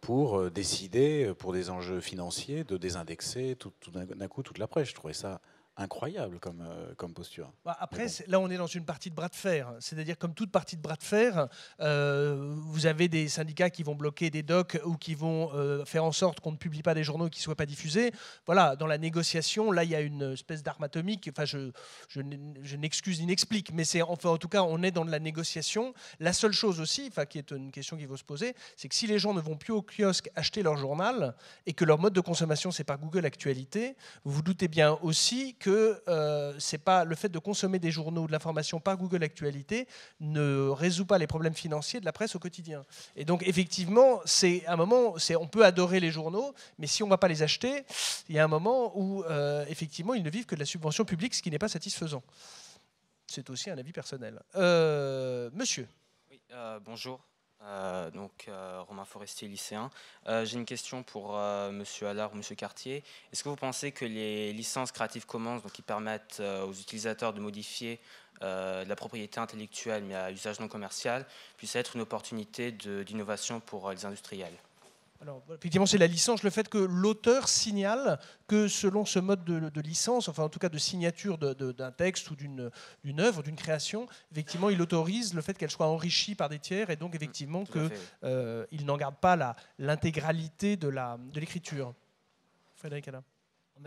pour décider, pour des enjeux financiers, de désindexer tout, tout d'un coup toute la presse. Je trouvais ça incroyable comme, euh, comme posture. Bah, après, là, on est dans une partie de bras de fer. C'est-à-dire, comme toute partie de bras de fer, euh, vous avez des syndicats qui vont bloquer des docs ou qui vont euh, faire en sorte qu'on ne publie pas des journaux qui ne soient pas diffusés. Voilà, dans la négociation, là, il y a une espèce d'arme atomique. Enfin, je, je, je n'excuse ni n'explique, mais c'est enfin, en tout cas, on est dans de la négociation. La seule chose aussi, enfin, qui est une question qu'il faut se poser, c'est que si les gens ne vont plus au kiosque acheter leur journal et que leur mode de consommation, c'est par Google Actualité, vous vous doutez bien aussi que que euh, c'est pas le fait de consommer des journaux ou de l'information par Google Actualité ne résout pas les problèmes financiers de la presse au quotidien. Et donc effectivement, c'est un moment, c'est on peut adorer les journaux, mais si on ne va pas les acheter, il y a un moment où euh, effectivement ils ne vivent que de la subvention publique, ce qui n'est pas satisfaisant. C'est aussi un avis personnel. Euh, monsieur. Oui, bonjour. Euh, donc euh, Romain Forestier, lycéen. Euh, j'ai une question pour Monsieur Allard ou Monsieur Cartier. Est-ce que vous pensez que les licences Creative Commons, qui permettent aux utilisateurs de modifier la propriété intellectuelle mais à usage non commercial, puissent être une opportunité d'innovation pour les industriels effectivement, c'est la licence, le fait que l'auteur signale que selon ce mode de, licence, enfin en tout cas de signature d'un texte ou d'une œuvre, d'une création, effectivement, il autorise le fait qu'elle soit enrichie par des tiers et donc mm, effectivement qu'il euh, n'en garde pas l'intégralité de l'écriture. De Frédéric Alain.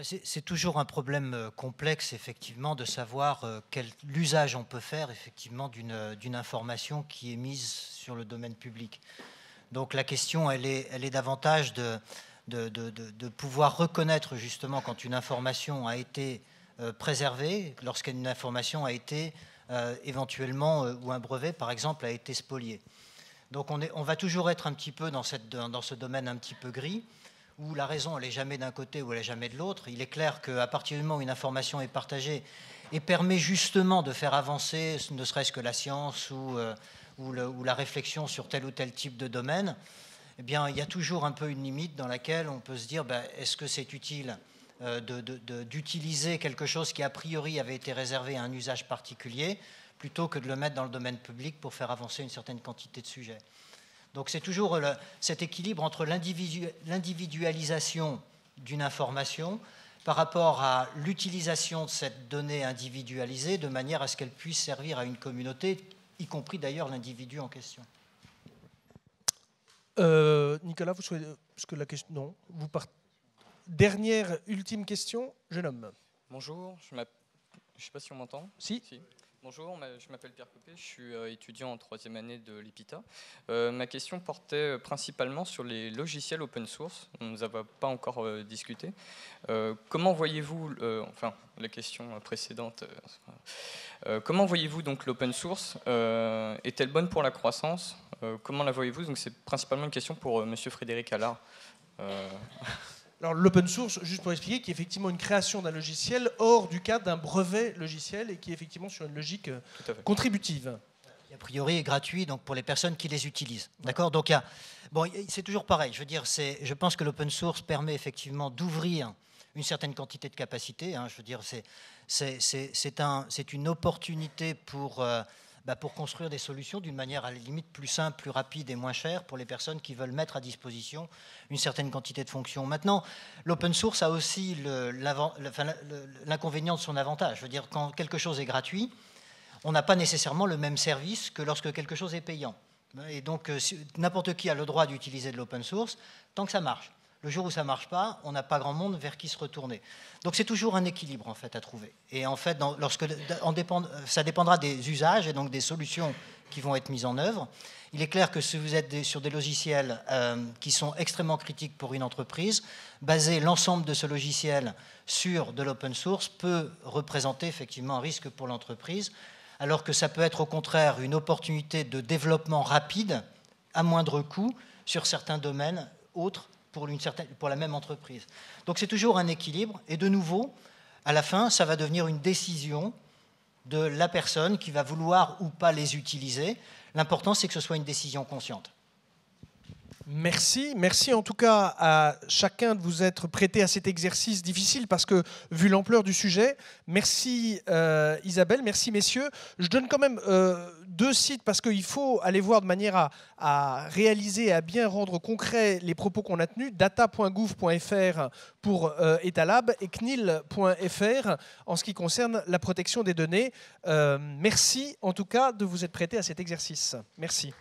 C'est toujours un problème euh, complexe, effectivement, de savoir euh, quel usage on peut faire, effectivement, d'une information qui est mise sur le domaine public. Donc la question, elle est, elle est davantage de, de, de, pouvoir reconnaître justement quand une information a été euh, préservée, lorsqu'une information a été euh, éventuellement, euh, ou un brevet par exemple, a été spolié. Donc on, est, on va toujours être un petit peu dans, cette, dans, ce domaine un petit peu gris, où la raison, elle n'est jamais d'un côté ou elle n'est jamais de l'autre. Il est clair qu'à partir du moment où une information est partagée et permet justement de faire avancer, ne serait-ce que la science ou ou, la réflexion sur tel ou tel type de domaine, eh bien, il y a toujours un peu une limite dans laquelle on peut se dire ben, est-ce que c'est utile euh, d'utiliser quelque chose qui a priori avait été réservé à un usage particulier plutôt que de le mettre dans le domaine public pour faire avancer une certaine quantité de sujets. Donc c'est toujours cet équilibre entre l'individualisation d'une information par rapport à l'utilisation de cette donnée individualisée de manière à ce qu'elle puisse servir à une communauté y compris d'ailleurs l'individu en question. Euh, Nicolas, vous souhaitez. Parce que la question. Non. Vous Dernière, ultime question, jeune homme. Bonjour, je ne sais pas si on m'entend. si. Bonjour, je m'appelle Pierre Copé, je suis euh, étudiant en troisième année de l'EPITA. Euh, ma question portait euh, principalement sur les logiciels open source, on ne nous a pas encore discuté. comment voyez-vous, enfin la question précédente, comment voyez-vous donc l'open source Est-elle bonne pour la croissance Comment la voyez-vous Donc c'est principalement une question pour Monsieur Frédéric Allard. Alors l'open source, juste pour expliquer, qui est effectivement une création d'un logiciel hors du cadre d'un brevet logiciel et qui est effectivement sur une logique euh, contributive. a priori est gratuit donc pour les personnes qui les utilisent. D'accord Donc bon, c'est toujours pareil. Je veux dire, c'est, je pense que l'open source permet effectivement d'ouvrir une certaine quantité de capacités. Hein. je veux dire, c'est, c'est, un, c'est une opportunité pour euh, bah, pour construire des solutions d'une manière à la limite plus simple, plus rapide et moins chère pour les personnes qui veulent mettre à disposition une certaine quantité de fonctions. Maintenant, l'open source a aussi l'inconvénient de son avantage. Je veux dire, quand quelque chose est gratuit, on n'a pas nécessairement le même service que lorsque quelque chose est payant. Et donc, euh, n'importe qui a le droit d'utiliser de l'open source tant que ça marche. Le jour où ça marche pas, on n'a pas grand monde vers qui se retourner. Donc c'est toujours un équilibre en fait à trouver. Et en fait, dans, lorsque ça dépendra des usages et donc des solutions qui vont être mises en œuvre. Il est clair que si vous êtes sur des logiciels euh, qui sont extrêmement critiques pour une entreprise, baser l'ensemble de ce logiciel sur de l'open source peut représenter effectivement un risque pour l'entreprise, alors que ça peut être au contraire une opportunité de développement rapide à moindre coût sur certains domaines autres pour, une pour la même entreprise. Donc c'est toujours un équilibre. Et de nouveau, à la fin, ça va devenir une décision de la personne qui va vouloir ou pas les utiliser. L'important, c'est que ce soit une décision consciente. Merci, merci en tout cas à chacun de vous être prêté à cet exercice difficile parce que vu l'ampleur du sujet, merci euh, Isabelle, merci messieurs. Je donne quand même euh, deux sites parce qu'il faut aller voir de manière à, réaliser réaliser, à bien rendre concret les propos qu'on a tenus, data.gouv.fr pour euh, Etalab et CNIL.fr en ce qui concerne la protection des données. merci en tout cas de vous être prêté à cet exercice. Merci.